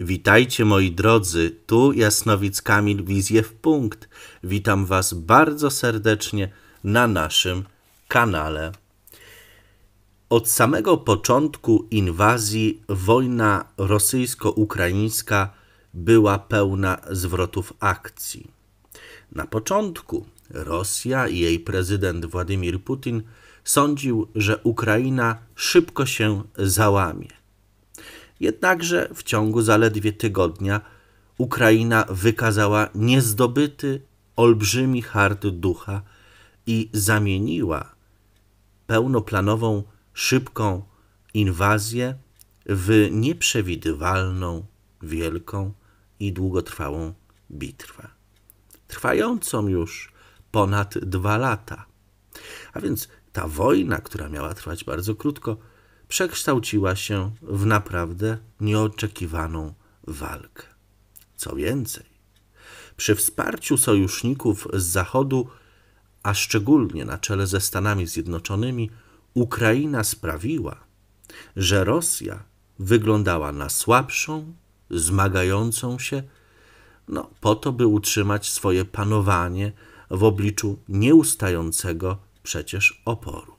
Witajcie moi drodzy, tu Jasnowic Kamil Wizje w Punkt. Witam Was bardzo serdecznie na naszym kanale. Od samego początku inwazji wojna rosyjsko-ukraińska była pełna zwrotów akcji. Na początku Rosja i jej prezydent Władimir Putin sądził, że Ukraina szybko się załamie. Jednakże w ciągu zaledwie tygodnia Ukraina wykazała niezdobyty olbrzymi hart ducha i zamieniła pełnoplanową, szybką inwazję w nieprzewidywalną, wielką i długotrwałą bitwę, trwającą już ponad dwa lata. A więc ta wojna, która miała trwać bardzo krótko, przekształciła się w naprawdę nieoczekiwaną walkę. Co więcej, przy wsparciu sojuszników z Zachodu, a szczególnie na czele ze Stanami Zjednoczonymi, Ukraina sprawiła, że Rosja wyglądała na słabszą, zmagającą się, no, po to, by utrzymać swoje panowanie w obliczu nieustającego przecież oporu.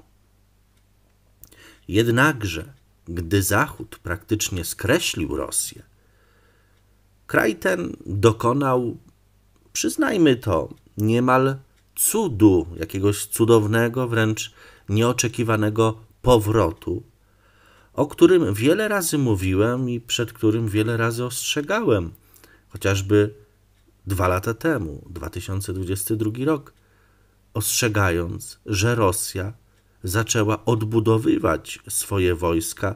Jednakże, gdy Zachód praktycznie skreślił Rosję, kraj ten dokonał, przyznajmy to, niemal cudu, jakiegoś cudownego, wręcz nieoczekiwanego powrotu, o którym wiele razy mówiłem i przed którym wiele razy ostrzegałem, chociażby dwa lata temu, 2022 rok, ostrzegając, że Rosja zaczęła odbudowywać swoje wojska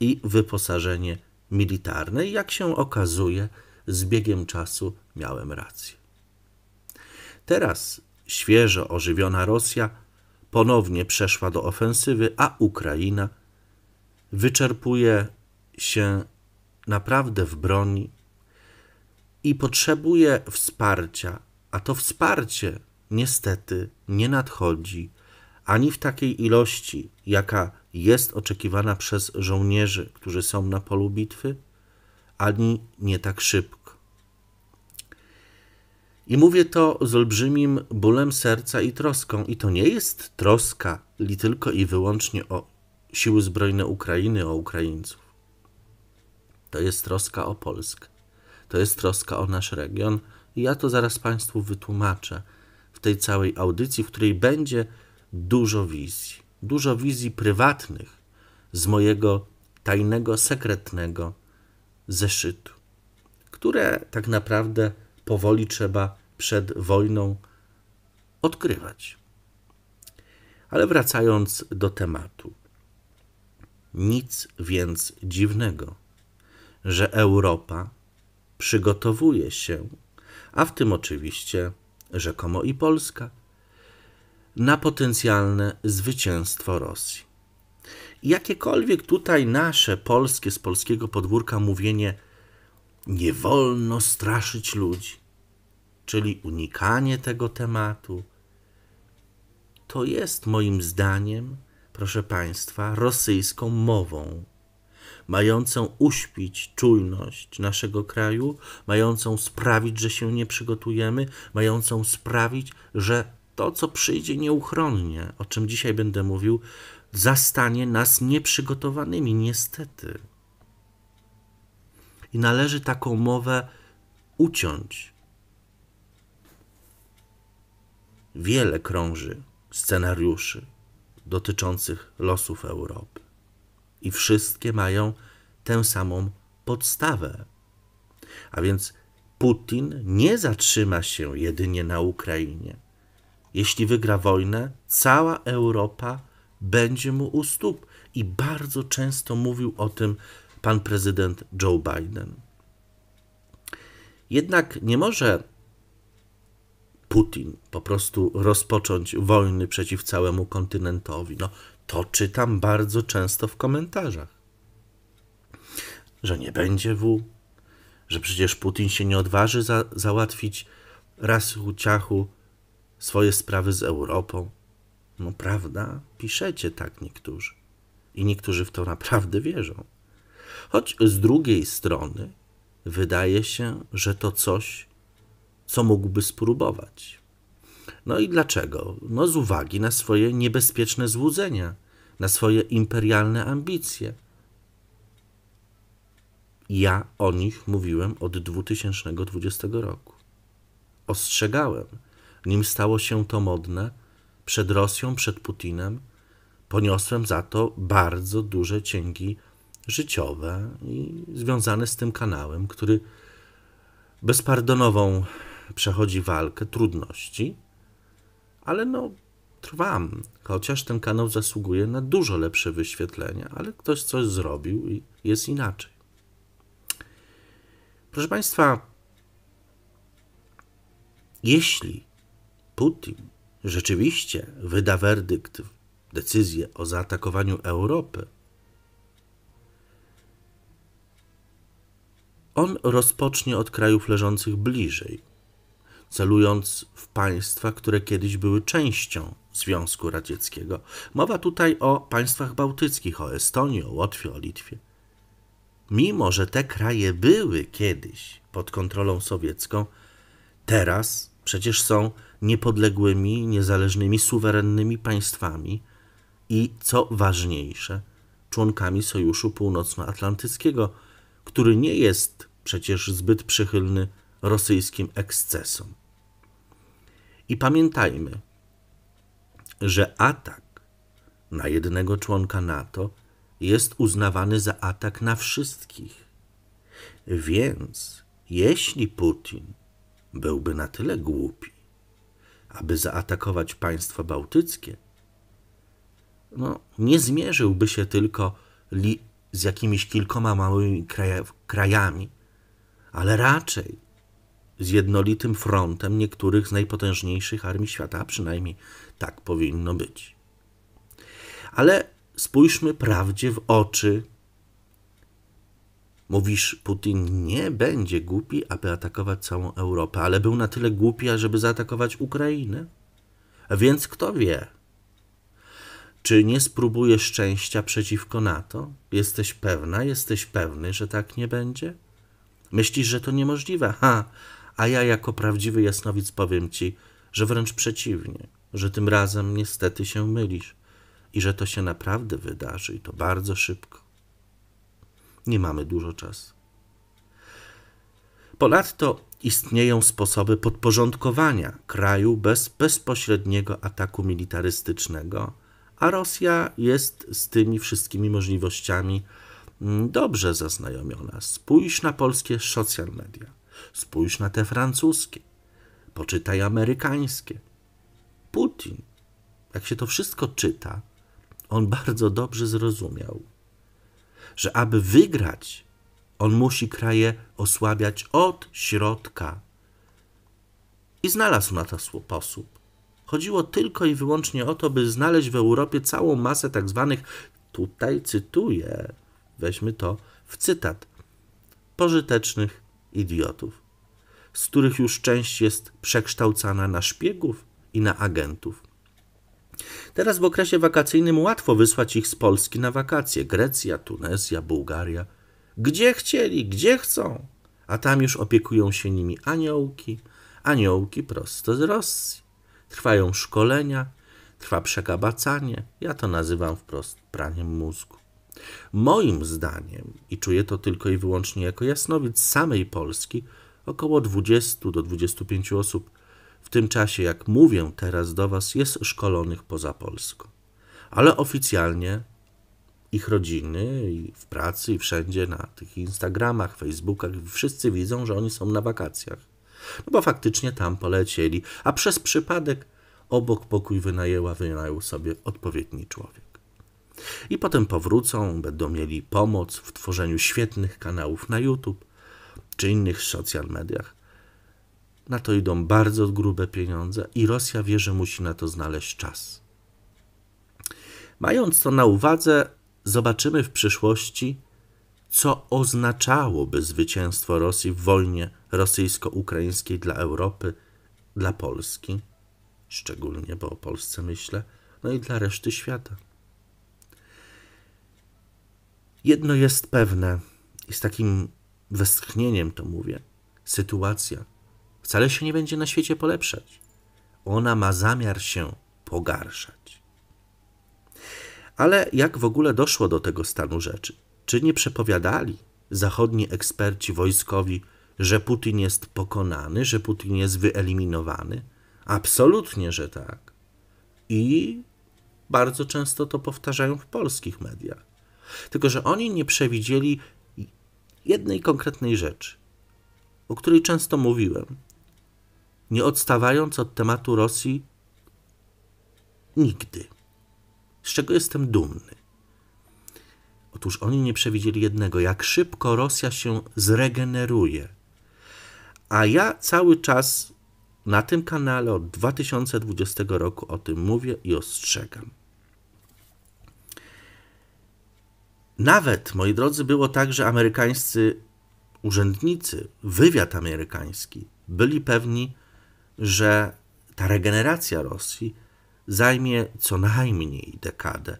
i wyposażenie militarne. I jak się okazuje, z biegiem czasu miałem rację. Teraz świeżo ożywiona Rosja ponownie przeszła do ofensywy, a Ukraina wyczerpuje się naprawdę w broni i potrzebuje wsparcia, a to wsparcie niestety nie nadchodzi ani w takiej ilości, jaka jest oczekiwana przez żołnierzy, którzy są na polu bitwy, ani nie tak szybko. I mówię to z olbrzymim bólem serca i troską. I to nie jest troska li tylko i wyłącznie o siły zbrojne Ukrainy, o Ukraińców. To jest troska o Polskę. To jest troska o nasz region. I ja to zaraz Państwu wytłumaczę w tej całej audycji, w której będzie dużo wizji. Dużo wizji prywatnych z mojego tajnego, sekretnego zeszytu, które tak naprawdę powoli trzeba przed wojną odkrywać. Ale wracając do tematu. Nic więc dziwnego, że Europa przygotowuje się, a w tym oczywiście rzekomo i Polska, na potencjalne zwycięstwo Rosji. Jakiekolwiek tutaj nasze polskie z polskiego podwórka mówienie nie wolno straszyć ludzi, czyli unikanie tego tematu, to jest moim zdaniem, proszę Państwa, rosyjską mową, mającą uśpić czujność naszego kraju, mającą sprawić, że się nie przygotujemy, mającą sprawić, że to, co przyjdzie nieuchronnie, o czym dzisiaj będę mówił, zastanie nas nieprzygotowanymi, niestety. I należy taką mowę uciąć. Wiele krąży scenariuszy dotyczących losów Europy, i wszystkie mają tę samą podstawę. A więc Putin nie zatrzyma się jedynie na Ukrainie jeśli wygra wojnę, cała Europa będzie mu u stóp. I bardzo często mówił o tym pan prezydent Joe Biden. Jednak nie może Putin po prostu rozpocząć wojny przeciw całemu kontynentowi. No, to czytam bardzo często w komentarzach. Że nie będzie W, że przecież Putin się nie odważy za, załatwić raz ciachu swoje sprawy z Europą. No prawda, piszecie tak niektórzy. I niektórzy w to naprawdę wierzą. Choć z drugiej strony wydaje się, że to coś, co mógłby spróbować. No i dlaczego? No z uwagi na swoje niebezpieczne złudzenia, na swoje imperialne ambicje. Ja o nich mówiłem od 2020 roku. Ostrzegałem, nim stało się to modne, przed Rosją, przed Putinem, poniosłem za to bardzo duże cięgi życiowe i związane z tym kanałem, który bezpardonową przechodzi walkę, trudności, ale no trwam, chociaż ten kanał zasługuje na dużo lepsze wyświetlenia, ale ktoś coś zrobił i jest inaczej. Proszę Państwa, jeśli Putin rzeczywiście wyda werdykt, decyzję o zaatakowaniu Europy, on rozpocznie od krajów leżących bliżej, celując w państwa, które kiedyś były częścią Związku Radzieckiego. Mowa tutaj o państwach bałtyckich, o Estonii, o Łotwie, o Litwie. Mimo, że te kraje były kiedyś pod kontrolą sowiecką, teraz przecież są niepodległymi, niezależnymi, suwerennymi państwami i, co ważniejsze, członkami Sojuszu Północnoatlantyckiego, który nie jest przecież zbyt przychylny rosyjskim ekscesom. I pamiętajmy, że atak na jednego członka NATO jest uznawany za atak na wszystkich. Więc jeśli Putin byłby na tyle głupi, aby zaatakować państwa bałtyckie, no, nie zmierzyłby się tylko z jakimiś kilkoma małymi kraja krajami, ale raczej z jednolitym frontem niektórych z najpotężniejszych armii świata, przynajmniej tak powinno być. Ale spójrzmy prawdzie w oczy Mówisz, Putin nie będzie głupi, aby atakować całą Europę, ale był na tyle głupi, ażeby zaatakować Ukrainę. Więc kto wie? Czy nie spróbujesz szczęścia przeciwko NATO? Jesteś pewna, jesteś pewny, że tak nie będzie? Myślisz, że to niemożliwe? Ha! A ja jako prawdziwy jasnowic powiem ci, że wręcz przeciwnie, że tym razem niestety się mylisz i że to się naprawdę wydarzy i to bardzo szybko. Nie mamy dużo czasu. Ponadto istnieją sposoby podporządkowania kraju bez bezpośredniego ataku militarystycznego, a Rosja jest z tymi wszystkimi możliwościami mm, dobrze zaznajomiona. Spójrz na polskie social media, spójrz na te francuskie, poczytaj amerykańskie. Putin, jak się to wszystko czyta, on bardzo dobrze zrozumiał, że aby wygrać, on musi kraje osłabiać od środka. I znalazł na to sposób. Chodziło tylko i wyłącznie o to, by znaleźć w Europie całą masę tak zwanych, tutaj cytuję, weźmy to w cytat, pożytecznych idiotów, z których już część jest przekształcana na szpiegów i na agentów. Teraz w okresie wakacyjnym łatwo wysłać ich z Polski na wakacje. Grecja, Tunezja, Bułgaria. Gdzie chcieli, gdzie chcą. A tam już opiekują się nimi aniołki, aniołki prosto z Rosji. Trwają szkolenia, trwa przekabacanie. Ja to nazywam wprost praniem mózgu. Moim zdaniem, i czuję to tylko i wyłącznie jako jasnowic samej Polski, około 20 do 25 osób w tym czasie, jak mówię teraz do Was, jest szkolonych poza Polską. Ale oficjalnie ich rodziny i w pracy i wszędzie na tych Instagramach, Facebookach wszyscy widzą, że oni są na wakacjach. No bo faktycznie tam polecieli, a przez przypadek obok pokój wynajęła, wynajął sobie odpowiedni człowiek. I potem powrócą, będą mieli pomoc w tworzeniu świetnych kanałów na YouTube czy innych social mediach, na to idą bardzo grube pieniądze i Rosja wie, że musi na to znaleźć czas. Mając to na uwadze, zobaczymy w przyszłości, co oznaczałoby zwycięstwo Rosji w wojnie rosyjsko-ukraińskiej dla Europy, dla Polski, szczególnie, bo o Polsce myślę, no i dla reszty świata. Jedno jest pewne i z takim westchnieniem to mówię: sytuacja wcale się nie będzie na świecie polepszać. Ona ma zamiar się pogarszać. Ale jak w ogóle doszło do tego stanu rzeczy? Czy nie przepowiadali zachodni eksperci wojskowi, że Putin jest pokonany, że Putin jest wyeliminowany? Absolutnie, że tak. I bardzo często to powtarzają w polskich mediach. Tylko, że oni nie przewidzieli jednej konkretnej rzeczy, o której często mówiłem, nie odstawając od tematu Rosji nigdy. Z czego jestem dumny. Otóż oni nie przewidzieli jednego, jak szybko Rosja się zregeneruje. A ja cały czas na tym kanale od 2020 roku o tym mówię i ostrzegam. Nawet, moi drodzy, było tak, że amerykańscy urzędnicy, wywiad amerykański, byli pewni, że ta regeneracja Rosji zajmie co najmniej dekadę,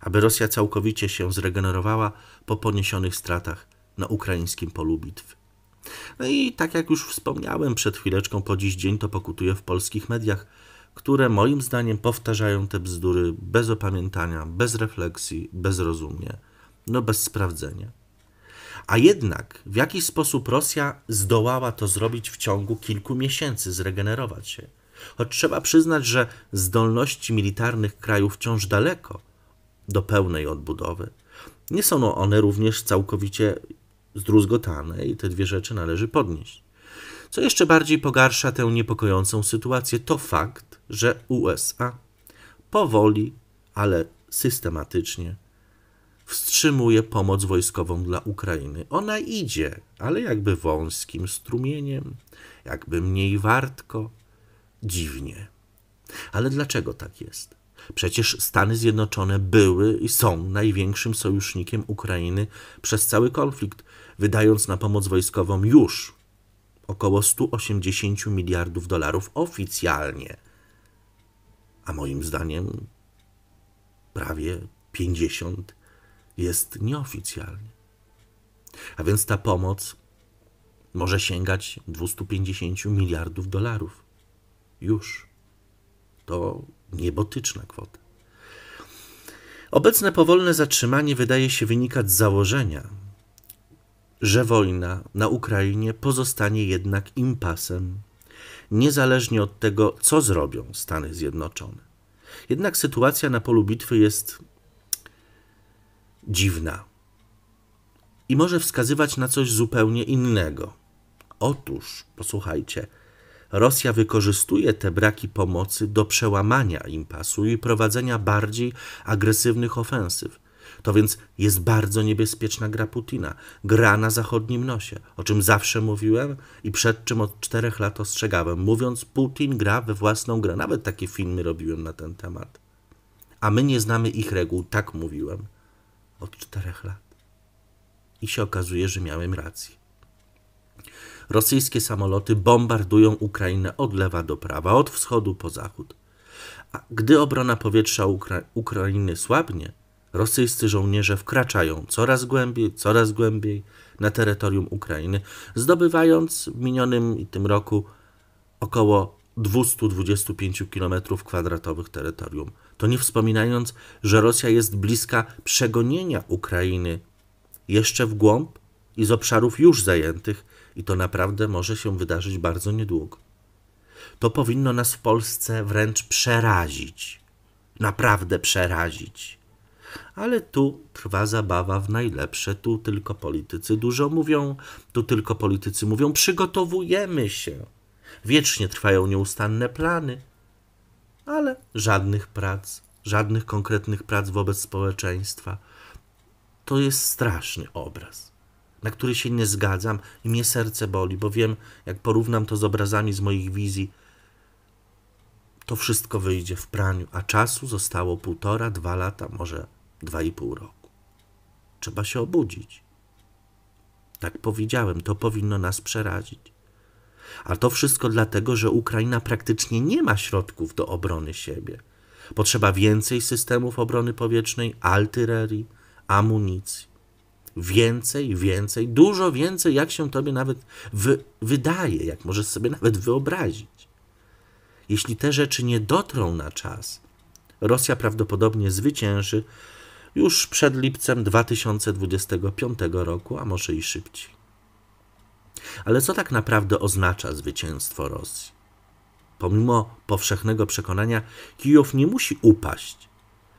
aby Rosja całkowicie się zregenerowała po poniesionych stratach na ukraińskim polu bitwy. No i tak jak już wspomniałem przed chwileczką, po dziś dzień to pokutuje w polskich mediach, które moim zdaniem powtarzają te bzdury bez opamiętania, bez refleksji, bezrozumnie, no bez sprawdzenia. A jednak w jakiś sposób Rosja zdołała to zrobić w ciągu kilku miesięcy, zregenerować się. Choć trzeba przyznać, że zdolności militarnych krajów wciąż daleko do pełnej odbudowy. Nie są one również całkowicie zdruzgotane i te dwie rzeczy należy podnieść. Co jeszcze bardziej pogarsza tę niepokojącą sytuację, to fakt, że USA powoli, ale systematycznie wstrzymuje pomoc wojskową dla Ukrainy. Ona idzie, ale jakby wąskim strumieniem, jakby mniej wartko. Dziwnie. Ale dlaczego tak jest? Przecież Stany Zjednoczone były i są największym sojusznikiem Ukrainy przez cały konflikt, wydając na pomoc wojskową już około 180 miliardów dolarów oficjalnie. A moim zdaniem prawie 50 jest nieoficjalnie. A więc ta pomoc może sięgać 250 miliardów dolarów. Już. To niebotyczna kwota. Obecne powolne zatrzymanie wydaje się wynikać z założenia, że wojna na Ukrainie pozostanie jednak impasem, niezależnie od tego, co zrobią Stany Zjednoczone. Jednak sytuacja na polu bitwy jest dziwna i może wskazywać na coś zupełnie innego. Otóż, posłuchajcie, Rosja wykorzystuje te braki pomocy do przełamania impasu i prowadzenia bardziej agresywnych ofensyw. To więc jest bardzo niebezpieczna gra Putina, gra na zachodnim nosie, o czym zawsze mówiłem i przed czym od czterech lat ostrzegałem, mówiąc Putin gra we własną grę, nawet takie filmy robiłem na ten temat. A my nie znamy ich reguł, tak mówiłem od czterech lat. I się okazuje, że miałem rację. Rosyjskie samoloty bombardują Ukrainę od lewa do prawa, od wschodu po zachód. A gdy obrona powietrza Ukra Ukrainy słabnie, rosyjscy żołnierze wkraczają coraz głębiej, coraz głębiej na terytorium Ukrainy, zdobywając w minionym i tym roku około 225 km kwadratowych terytorium to nie wspominając, że Rosja jest bliska przegonienia Ukrainy jeszcze w głąb i z obszarów już zajętych, i to naprawdę może się wydarzyć bardzo niedługo. To powinno nas w Polsce wręcz przerazić. Naprawdę przerazić. Ale tu trwa zabawa w najlepsze, tu tylko politycy dużo mówią, tu tylko politycy mówią przygotowujemy się. Wiecznie trwają nieustanne plany, ale żadnych prac, żadnych konkretnych prac wobec społeczeństwa. To jest straszny obraz, na który się nie zgadzam i mnie serce boli, bo wiem, jak porównam to z obrazami z moich wizji, to wszystko wyjdzie w praniu, a czasu zostało półtora, dwa lata, może dwa i pół roku. Trzeba się obudzić. Tak powiedziałem, to powinno nas przerazić. A to wszystko dlatego, że Ukraina praktycznie nie ma środków do obrony siebie. Potrzeba więcej systemów obrony powietrznej, artylerii, amunicji. Więcej, więcej, dużo więcej, jak się tobie nawet wy wydaje, jak możesz sobie nawet wyobrazić. Jeśli te rzeczy nie dotrą na czas, Rosja prawdopodobnie zwycięży już przed lipcem 2025 roku, a może i szybciej. Ale co tak naprawdę oznacza zwycięstwo Rosji? Pomimo powszechnego przekonania, Kijów nie musi upaść.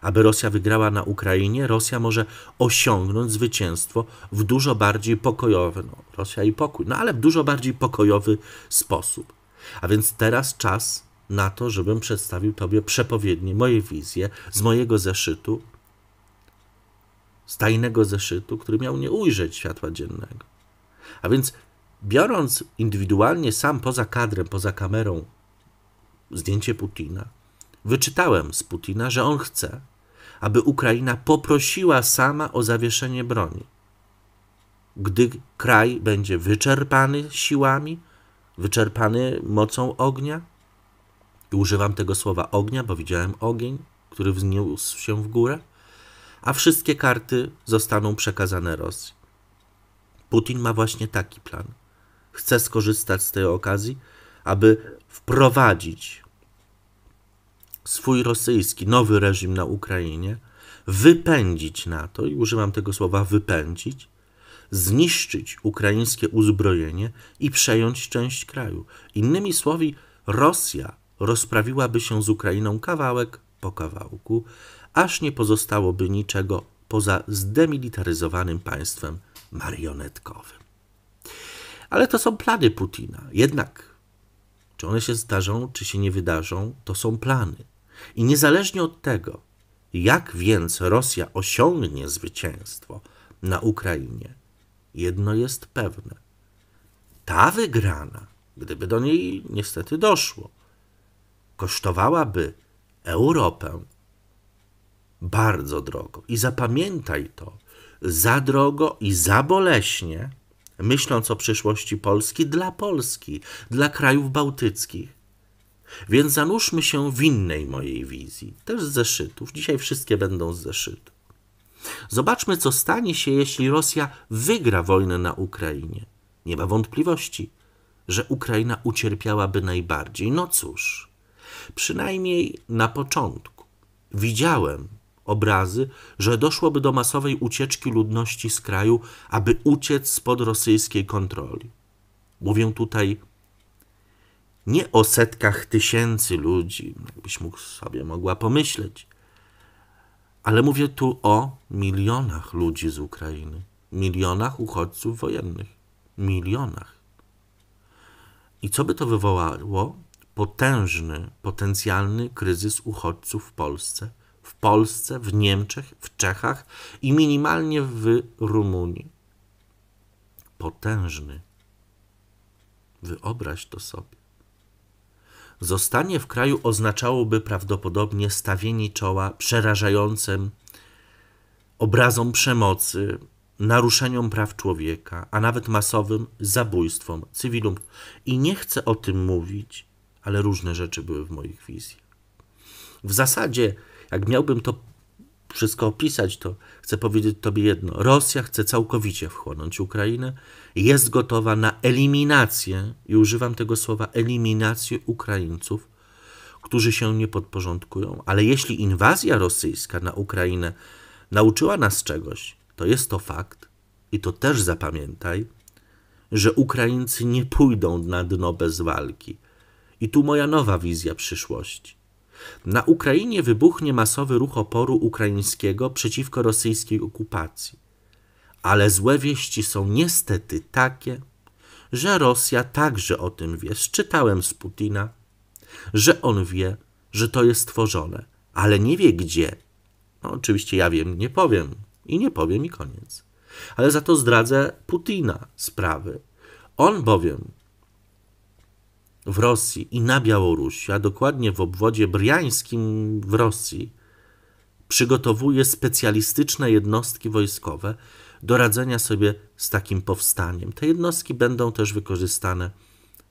Aby Rosja wygrała na Ukrainie, Rosja może osiągnąć zwycięstwo w dużo bardziej pokojowy, no, Rosja i pokój, no ale w dużo bardziej pokojowy sposób. A więc teraz czas na to, żebym przedstawił Tobie przepowiednie, moje wizje z mojego zeszytu, z tajnego zeszytu, który miał nie ujrzeć światła dziennego. A więc biorąc indywidualnie sam poza kadrem, poza kamerą zdjęcie Putina, wyczytałem z Putina, że on chce, aby Ukraina poprosiła sama o zawieszenie broni. Gdy kraj będzie wyczerpany siłami, wyczerpany mocą ognia, i używam tego słowa ognia, bo widziałem ogień, który wzniósł się w górę, a wszystkie karty zostaną przekazane Rosji. Putin ma właśnie taki plan chce skorzystać z tej okazji, aby wprowadzić swój rosyjski nowy reżim na Ukrainie, wypędzić NATO, i używam tego słowa wypędzić, zniszczyć ukraińskie uzbrojenie i przejąć część kraju. Innymi słowy, Rosja rozprawiłaby się z Ukrainą kawałek po kawałku, aż nie pozostałoby niczego poza zdemilitaryzowanym państwem marionetkowym. Ale to są plany Putina. Jednak, czy one się zdarzą, czy się nie wydarzą, to są plany. I niezależnie od tego, jak więc Rosja osiągnie zwycięstwo na Ukrainie, jedno jest pewne. Ta wygrana, gdyby do niej niestety doszło, kosztowałaby Europę bardzo drogo. I zapamiętaj to, za drogo i za boleśnie, myśląc o przyszłości Polski dla Polski, dla krajów bałtyckich. Więc zanurzmy się w innej mojej wizji, też z zeszytów. Dzisiaj wszystkie będą z zeszytów. Zobaczmy, co stanie się, jeśli Rosja wygra wojnę na Ukrainie. Nie ma wątpliwości, że Ukraina ucierpiałaby najbardziej. No cóż, przynajmniej na początku widziałem obrazy, że doszłoby do masowej ucieczki ludności z kraju, aby uciec spod rosyjskiej kontroli. Mówię tutaj nie o setkach tysięcy ludzi, jakbyś mógł sobie mogła pomyśleć, ale mówię tu o milionach ludzi z Ukrainy, milionach uchodźców wojennych, milionach. I co by to wywołało? Potężny, potencjalny kryzys uchodźców w Polsce – Polsce, w Niemczech, w Czechach i minimalnie w Rumunii. Potężny. Wyobraź to sobie. Zostanie w kraju oznaczałoby prawdopodobnie stawienie czoła przerażającym obrazom przemocy, naruszeniom praw człowieka, a nawet masowym zabójstwom cywilów. I nie chcę o tym mówić, ale różne rzeczy były w moich wizjach. W zasadzie jak miałbym to wszystko opisać, to chcę powiedzieć Tobie jedno. Rosja chce całkowicie wchłonąć Ukrainę, jest gotowa na eliminację, i używam tego słowa, eliminację Ukraińców, którzy się nie podporządkują. Ale jeśli inwazja rosyjska na Ukrainę nauczyła nas czegoś, to jest to fakt, i to też zapamiętaj, że Ukraińcy nie pójdą na dno bez walki. I tu moja nowa wizja przyszłości. Na Ukrainie wybuchnie masowy ruch oporu ukraińskiego przeciwko rosyjskiej okupacji. Ale złe wieści są niestety takie, że Rosja także o tym wie. Czytałem z Putina, że on wie, że to jest tworzone, ale nie wie gdzie. No, oczywiście ja wiem, nie powiem i nie powiem i koniec. Ale za to zdradzę Putina sprawy. On bowiem w Rosji i na Białorusi, a dokładnie w obwodzie bryjańskim w Rosji, przygotowuje specjalistyczne jednostki wojskowe do radzenia sobie z takim powstaniem. Te jednostki będą też wykorzystane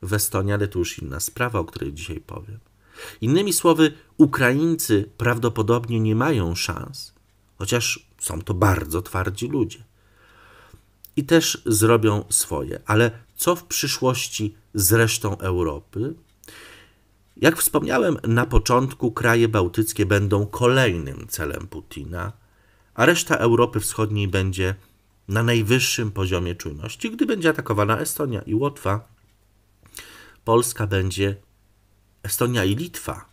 w Estonii, ale to już inna sprawa, o której dzisiaj powiem. Innymi słowy, Ukraińcy prawdopodobnie nie mają szans, chociaż są to bardzo twardzi ludzie i też zrobią swoje. Ale co w przyszłości z resztą Europy? Jak wspomniałem na początku, kraje bałtyckie będą kolejnym celem Putina, a reszta Europy Wschodniej będzie na najwyższym poziomie czujności. Gdy będzie atakowana Estonia i Łotwa, Polska będzie Estonia i Litwa.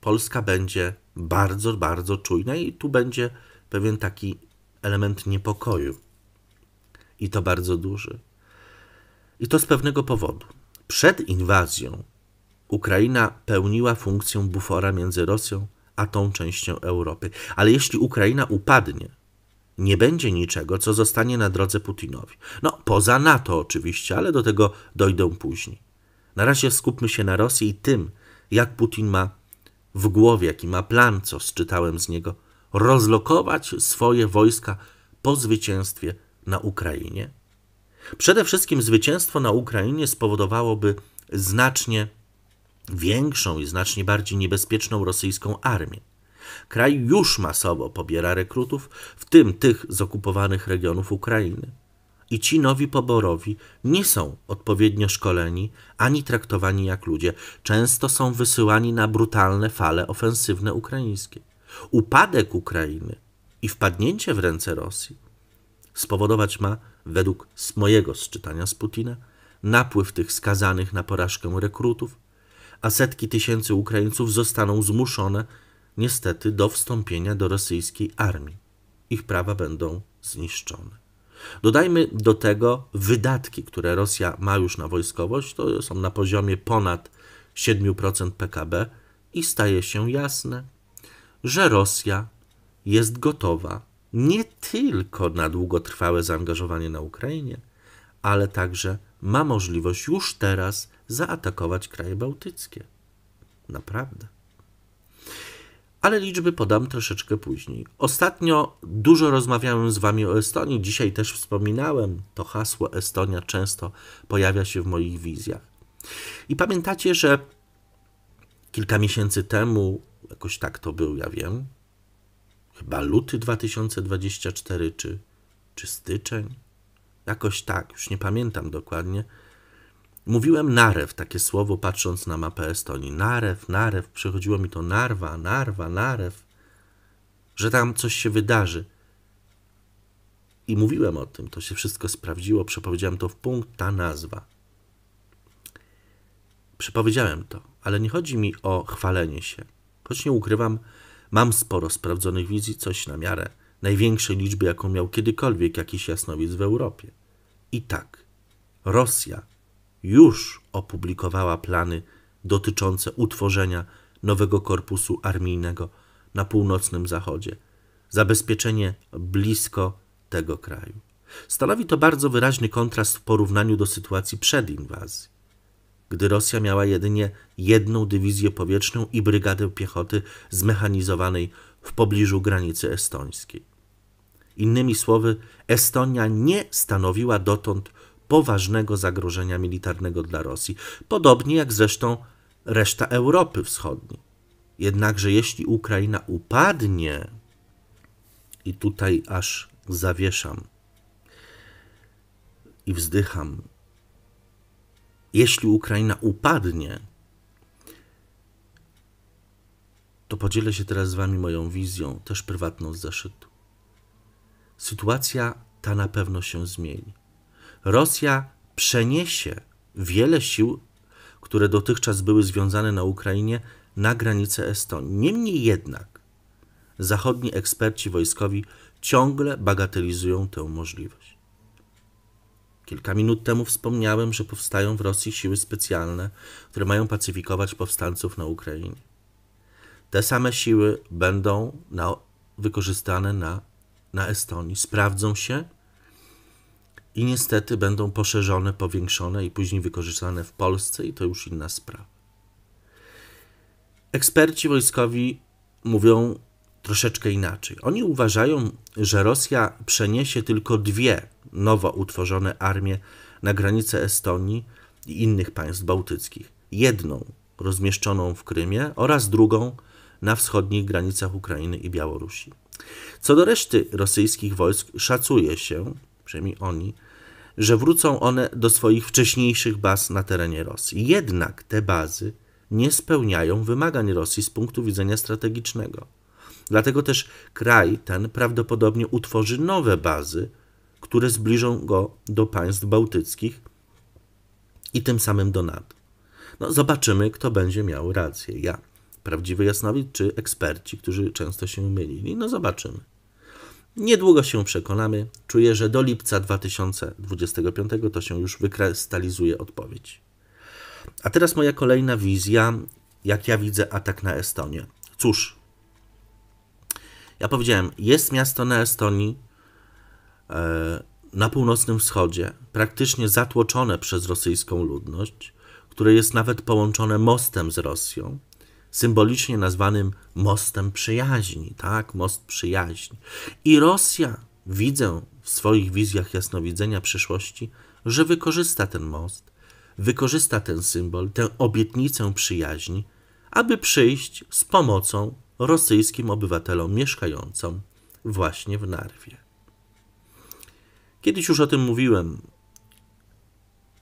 Polska będzie bardzo, bardzo czujna i tu będzie pewien taki element niepokoju i to bardzo duży. I to z pewnego powodu. Przed inwazją Ukraina pełniła funkcję bufora między Rosją a tą częścią Europy. Ale jeśli Ukraina upadnie, nie będzie niczego, co zostanie na drodze Putinowi. No, poza NATO oczywiście, ale do tego dojdą później. Na razie skupmy się na Rosji i tym, jak Putin ma w głowie, jaki ma plan, co czytałem z niego, rozlokować swoje wojska po zwycięstwie na Ukrainie? Przede wszystkim zwycięstwo na Ukrainie spowodowałoby znacznie większą i znacznie bardziej niebezpieczną rosyjską armię. Kraj już masowo pobiera rekrutów, w tym tych z okupowanych regionów Ukrainy. I ci nowi poborowi nie są odpowiednio szkoleni ani traktowani jak ludzie. Często są wysyłani na brutalne fale ofensywne ukraińskie. Upadek Ukrainy i wpadnięcie w ręce Rosji spowodować ma, według mojego sczytania z Putina, napływ tych skazanych na porażkę rekrutów, a setki tysięcy Ukraińców zostaną zmuszone, niestety, do wstąpienia do rosyjskiej armii. Ich prawa będą zniszczone. Dodajmy do tego wydatki, które Rosja ma już na wojskowość, to są na poziomie ponad 7% PKB i staje się jasne, że Rosja jest gotowa nie tylko na długotrwałe zaangażowanie na Ukrainie, ale także ma możliwość już teraz zaatakować kraje bałtyckie. Naprawdę. Ale liczby podam troszeczkę później. Ostatnio dużo rozmawiałem z Wami o Estonii, dzisiaj też wspominałem. To hasło Estonia często pojawia się w moich wizjach. I pamiętacie, że kilka miesięcy temu, jakoś tak to był, ja wiem, chyba luty 2024 czy, czy styczeń. Jakoś tak, już nie pamiętam dokładnie. Mówiłem narew, takie słowo patrząc na mapę Estonii. Narew, narew, przychodziło mi to narwa, narwa, narew, że tam coś się wydarzy. I mówiłem o tym, to się wszystko sprawdziło, przepowiedziałem to w punkt, ta nazwa. Przepowiedziałem to, ale nie chodzi mi o chwalenie się. Choć nie ukrywam, Mam sporo sprawdzonych wizji, coś na miarę największej liczby, jaką miał kiedykolwiek jakiś jasnowic w Europie. I tak, Rosja już opublikowała plany dotyczące utworzenia nowego korpusu armijnego na północnym zachodzie. Zabezpieczenie blisko tego kraju. Stanowi to bardzo wyraźny kontrast w porównaniu do sytuacji przed inwazją gdy Rosja miała jedynie jedną dywizję powietrzną i brygadę piechoty zmechanizowanej w pobliżu granicy estońskiej. Innymi słowy, Estonia nie stanowiła dotąd poważnego zagrożenia militarnego dla Rosji, podobnie jak zresztą reszta Europy Wschodniej. Jednakże jeśli Ukraina upadnie, i tutaj aż zawieszam i wzdycham, jeśli Ukraina upadnie, to podzielę się teraz z Wami moją wizją, też prywatną z zaszytu. Sytuacja ta na pewno się zmieni. Rosja przeniesie wiele sił, które dotychczas były związane na Ukrainie, na granicę Estonii. Niemniej jednak zachodni eksperci wojskowi ciągle bagatelizują tę możliwość. Kilka minut temu wspomniałem, że powstają w Rosji siły specjalne, które mają pacyfikować powstańców na Ukrainie. Te same siły będą na, wykorzystane na, na Estonii. Sprawdzą się i niestety będą poszerzone, powiększone i później wykorzystane w Polsce, i to już inna sprawa. Eksperci wojskowi mówią, troszeczkę inaczej. Oni uważają, że Rosja przeniesie tylko dwie nowo utworzone armie na granicę Estonii i innych państw bałtyckich. Jedną rozmieszczoną w Krymie oraz drugą na wschodnich granicach Ukrainy i Białorusi. Co do reszty rosyjskich wojsk, szacuje się, przynajmniej oni, że wrócą one do swoich wcześniejszych baz na terenie Rosji. Jednak te bazy nie spełniają wymagań Rosji z punktu widzenia strategicznego. Dlatego też kraj ten prawdopodobnie utworzy nowe bazy, które zbliżą go do państw bałtyckich i tym samym do NATO. No, zobaczymy, kto będzie miał rację. Ja, prawdziwy jasnowid, czy eksperci, którzy często się mylili. No, zobaczymy. Niedługo się przekonamy. Czuję, że do lipca 2025 to się już wykrystalizuje odpowiedź. A teraz moja kolejna wizja, jak ja widzę atak na Estonię. Cóż, ja powiedziałem, jest miasto na Estonii e, na północnym wschodzie, praktycznie zatłoczone przez rosyjską ludność, które jest nawet połączone mostem z Rosją, symbolicznie nazwanym mostem przyjaźni, tak, most przyjaźni. I Rosja, widzę w swoich wizjach jasnowidzenia przyszłości, że wykorzysta ten most, wykorzysta ten symbol, tę obietnicę przyjaźni, aby przyjść z pomocą rosyjskim obywatelom mieszkającym właśnie w Narwie. Kiedyś już o tym mówiłem.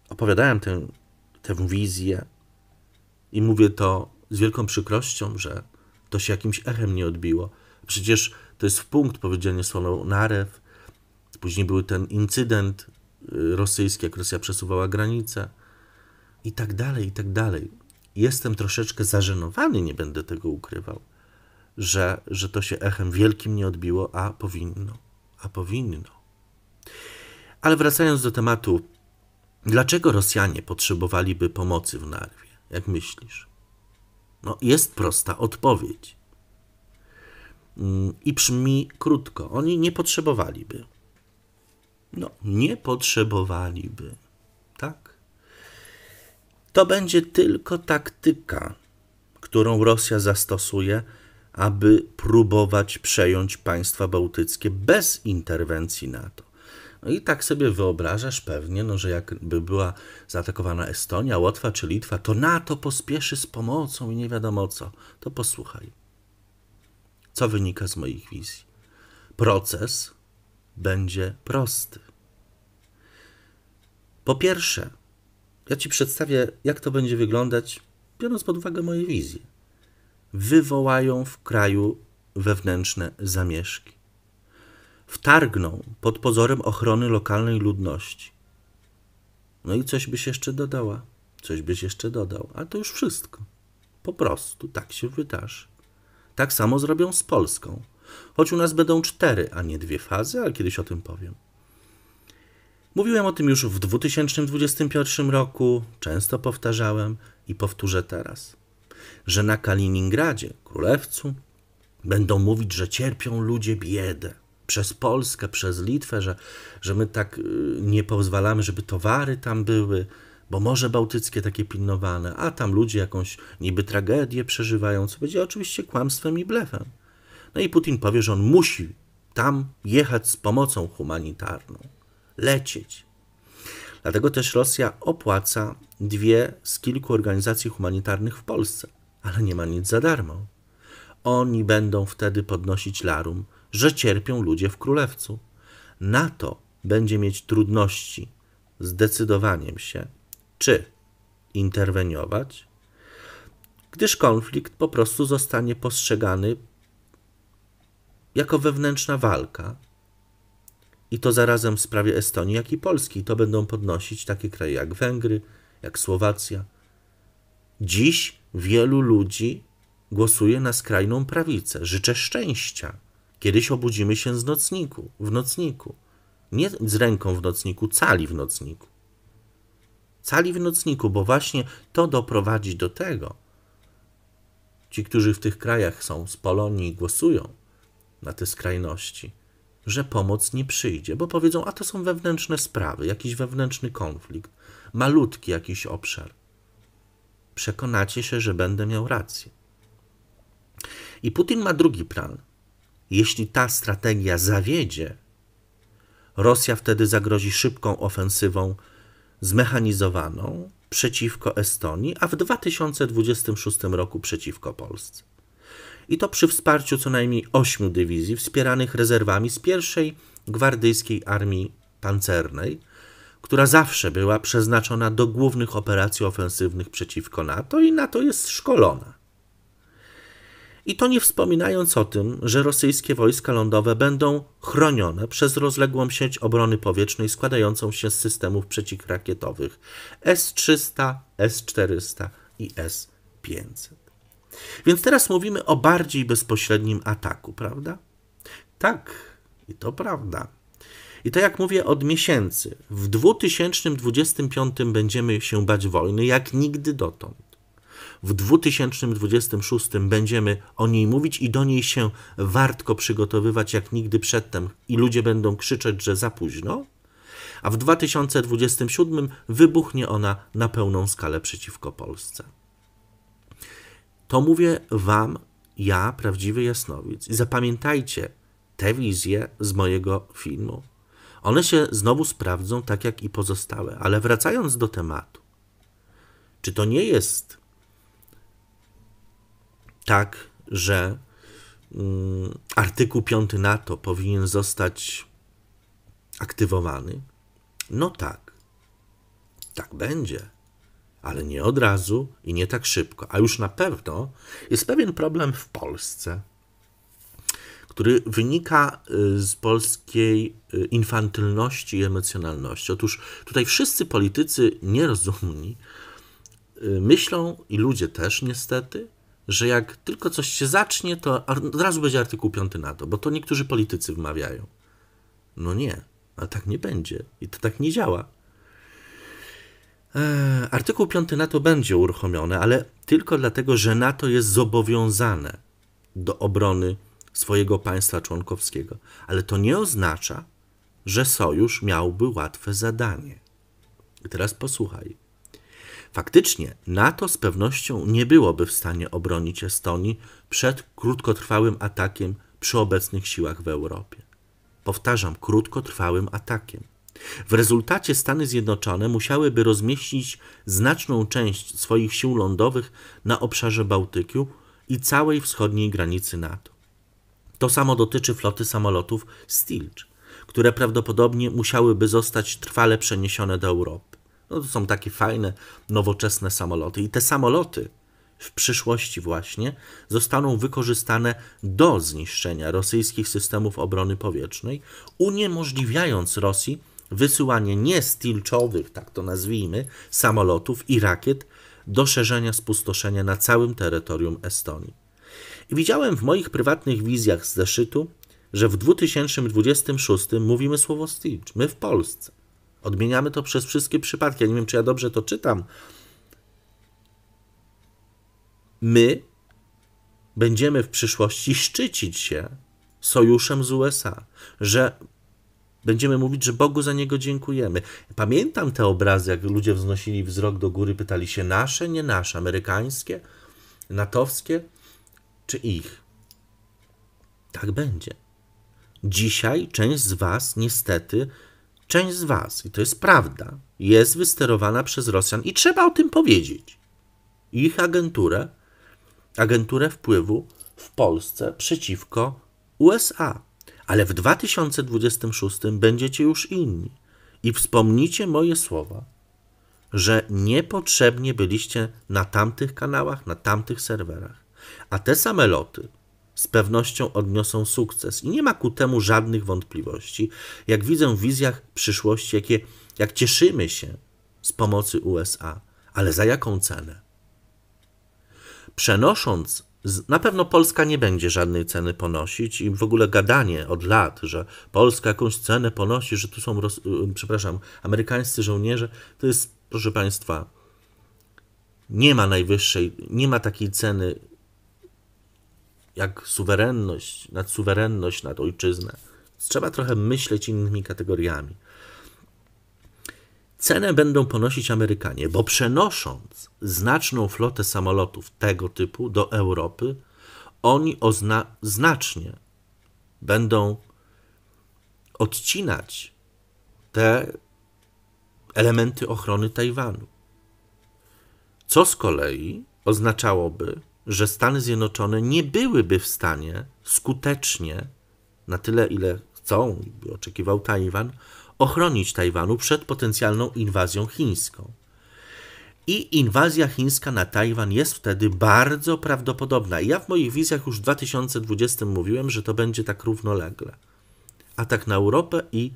Opowiadałem tę, tę wizję i mówię to z wielką przykrością, że to się jakimś echem nie odbiło. Przecież to jest w punkt powiedzenia słowo Narew. Później był ten incydent y, rosyjski, jak Rosja przesuwała granicę i tak dalej, i tak dalej. Jestem troszeczkę zażenowany, nie będę tego ukrywał że, że to się echem wielkim nie odbiło, a powinno. A powinno. Ale wracając do tematu, dlaczego Rosjanie potrzebowaliby pomocy w Narwie? Jak myślisz? No, jest prosta odpowiedź. Mm, I brzmi krótko: oni nie potrzebowaliby. No, nie potrzebowaliby. Tak? To będzie tylko taktyka, którą Rosja zastosuje aby próbować przejąć państwa bałtyckie bez interwencji NATO. No i tak sobie wyobrażasz pewnie, no, że jakby była zaatakowana Estonia, Łotwa czy Litwa, to NATO pospieszy z pomocą i nie wiadomo co. To posłuchaj. Co wynika z moich wizji? Proces będzie prosty. Po pierwsze, ja Ci przedstawię, jak to będzie wyglądać, biorąc pod uwagę moje wizje wywołają w kraju wewnętrzne zamieszki. Wtargną pod pozorem ochrony lokalnej ludności. No i coś byś jeszcze dodała, coś byś jeszcze dodał, a to już wszystko. Po prostu tak się wydarzy. Tak samo zrobią z Polską. Choć u nas będą cztery, a nie dwie fazy, ale kiedyś o tym powiem. Mówiłem o tym już w 2021 roku, często powtarzałem i powtórzę teraz że na Kaliningradzie, Królewcu, będą mówić, że cierpią ludzie biedę przez Polskę, przez Litwę, że, że my tak y, nie pozwalamy, żeby towary tam były, bo Morze Bałtyckie takie pilnowane, a tam ludzie jakąś niby tragedię przeżywają, co będzie oczywiście kłamstwem i blefem. No i Putin powie, że on musi tam jechać z pomocą humanitarną, lecieć, Dlatego też Rosja opłaca dwie z kilku organizacji humanitarnych w Polsce, ale nie ma nic za darmo. Oni będą wtedy podnosić larum, że cierpią ludzie w królewcu. NATO będzie mieć trudności z decydowaniem się, czy interweniować, gdyż konflikt po prostu zostanie postrzegany jako wewnętrzna walka i to zarazem w sprawie Estonii, jak i Polski. I to będą podnosić takie kraje jak Węgry, jak Słowacja. Dziś wielu ludzi głosuje na skrajną prawicę. Życzę szczęścia. Kiedyś obudzimy się z nocniku, w nocniku. Nie z ręką w nocniku, cali w nocniku. Cali w nocniku, bo właśnie to doprowadzi do tego. Ci, którzy w tych krajach są z Polonii, głosują na te skrajności że pomoc nie przyjdzie, bo powiedzą, a to są wewnętrzne sprawy, jakiś wewnętrzny konflikt, malutki jakiś obszar. Przekonacie się, że będę miał rację. I Putin ma drugi plan. Jeśli ta strategia zawiedzie, Rosja wtedy zagrozi szybką ofensywą zmechanizowaną przeciwko Estonii, a w 2026 roku przeciwko Polsce i to przy wsparciu co najmniej ośmiu dywizji wspieranych rezerwami z pierwszej Gwardyjskiej Armii Pancernej, która zawsze była przeznaczona do głównych operacji ofensywnych przeciwko NATO i NATO jest szkolona. I to nie wspominając o tym, że rosyjskie wojska lądowe będą chronione przez rozległą sieć obrony powietrznej składającą się z systemów przeciwrakietowych S-300, S-400 i S-500. Więc teraz mówimy o bardziej bezpośrednim ataku, prawda? Tak, i to prawda. I to jak mówię od miesięcy, w 2025 będziemy się bać wojny jak nigdy dotąd. W 2026 będziemy o niej mówić i do niej się wartko przygotowywać jak nigdy przedtem, i ludzie będą krzyczeć, że za późno. A w 2027 wybuchnie ona na pełną skalę przeciwko Polsce. To mówię wam, ja, prawdziwy jasnowic. I zapamiętajcie te wizje z mojego filmu. One się znowu sprawdzą, tak jak i pozostałe. Ale wracając do tematu, czy to nie jest tak, że mm, artykuł 5 NATO powinien zostać aktywowany? No tak. Tak będzie ale nie od razu i nie tak szybko. A już na pewno jest pewien problem w Polsce, który wynika y, z polskiej y, infantylności i emocjonalności. Otóż tutaj wszyscy politycy nierozumni y, myślą, i ludzie też niestety, że jak tylko coś się zacznie, to od razu będzie artykuł 5 to, bo to niektórzy politycy wmawiają. No nie, a tak nie będzie i to tak nie działa. Eee, artykuł 5 NATO będzie uruchomiony, ale tylko dlatego, że NATO jest zobowiązane do obrony swojego państwa członkowskiego. Ale to nie oznacza, że sojusz miałby łatwe zadanie. I teraz posłuchaj. Faktycznie NATO z pewnością nie byłoby w stanie obronić Estonii przed krótkotrwałym atakiem przy obecnych siłach w Europie. Powtarzam, krótkotrwałym atakiem. W rezultacie Stany Zjednoczone musiałyby rozmieścić znaczną część swoich sił lądowych na obszarze Bałtyku i całej wschodniej granicy NATO. To samo dotyczy floty samolotów Stilcz, które prawdopodobnie musiałyby zostać trwale przeniesione do Europy. No to są takie fajne, nowoczesne samoloty. I te samoloty w przyszłości właśnie zostaną wykorzystane do zniszczenia rosyjskich systemów obrony powietrznej, uniemożliwiając Rosji wysyłanie nie stilczowych, tak to nazwijmy, samolotów i rakiet do szerzenia spustoszenia na całym terytorium Estonii. I widziałem w moich prywatnych wizjach z zeszytu, że w 2026 mówimy słowo stilcz, my w Polsce. Odmieniamy to przez wszystkie przypadki. Ja nie wiem, czy ja dobrze to czytam. My będziemy w przyszłości szczycić się sojuszem z USA, że Będziemy mówić, że Bogu za niego dziękujemy. Pamiętam te obrazy, jak ludzie wznosili wzrok do góry, pytali się nasze, nie nasze, amerykańskie, natowskie czy ich. Tak będzie. Dzisiaj część z Was, niestety, część z Was, i to jest prawda, jest wysterowana przez Rosjan i trzeba o tym powiedzieć. Ich agenturę, agenturę wpływu w Polsce przeciwko USA ale w 2026 będziecie już inni i wspomnicie moje słowa, że niepotrzebnie byliście na tamtych kanałach, na tamtych serwerach. A te same loty z pewnością odniosą sukces i nie ma ku temu żadnych wątpliwości. Jak widzę w wizjach przyszłości, jakie, jak cieszymy się z pomocy USA, ale za jaką cenę? Przenosząc na pewno Polska nie będzie żadnej ceny ponosić i w ogóle gadanie od lat, że Polska jakąś cenę ponosi, że tu są, Ros... Y, przepraszam, amerykańscy żołnierze, to jest, proszę Państwa, nie ma najwyższej, nie ma takiej ceny jak suwerenność, nad suwerenność, nad ojczyznę. Trzeba trochę myśleć innymi kategoriami. Cenę będą ponosić Amerykanie, bo przenoszą, znaczną flotę samolotów tego typu do Europy, oni ozna- znacznie będą odcinać te elementy ochrony Tajwanu. Co z kolei oznaczałoby, że Stany Zjednoczone nie byłyby w stanie skutecznie, na tyle ile chcą, by oczekiwał Tajwan, ochronić Tajwanu przed potencjalną inwazją chińską. I inwazja chińska na Tajwan jest wtedy bardzo prawdopodobna. ja w moich wizjach już w 2020 mówiłem, że to będzie tak równolegle. Atak na Europę i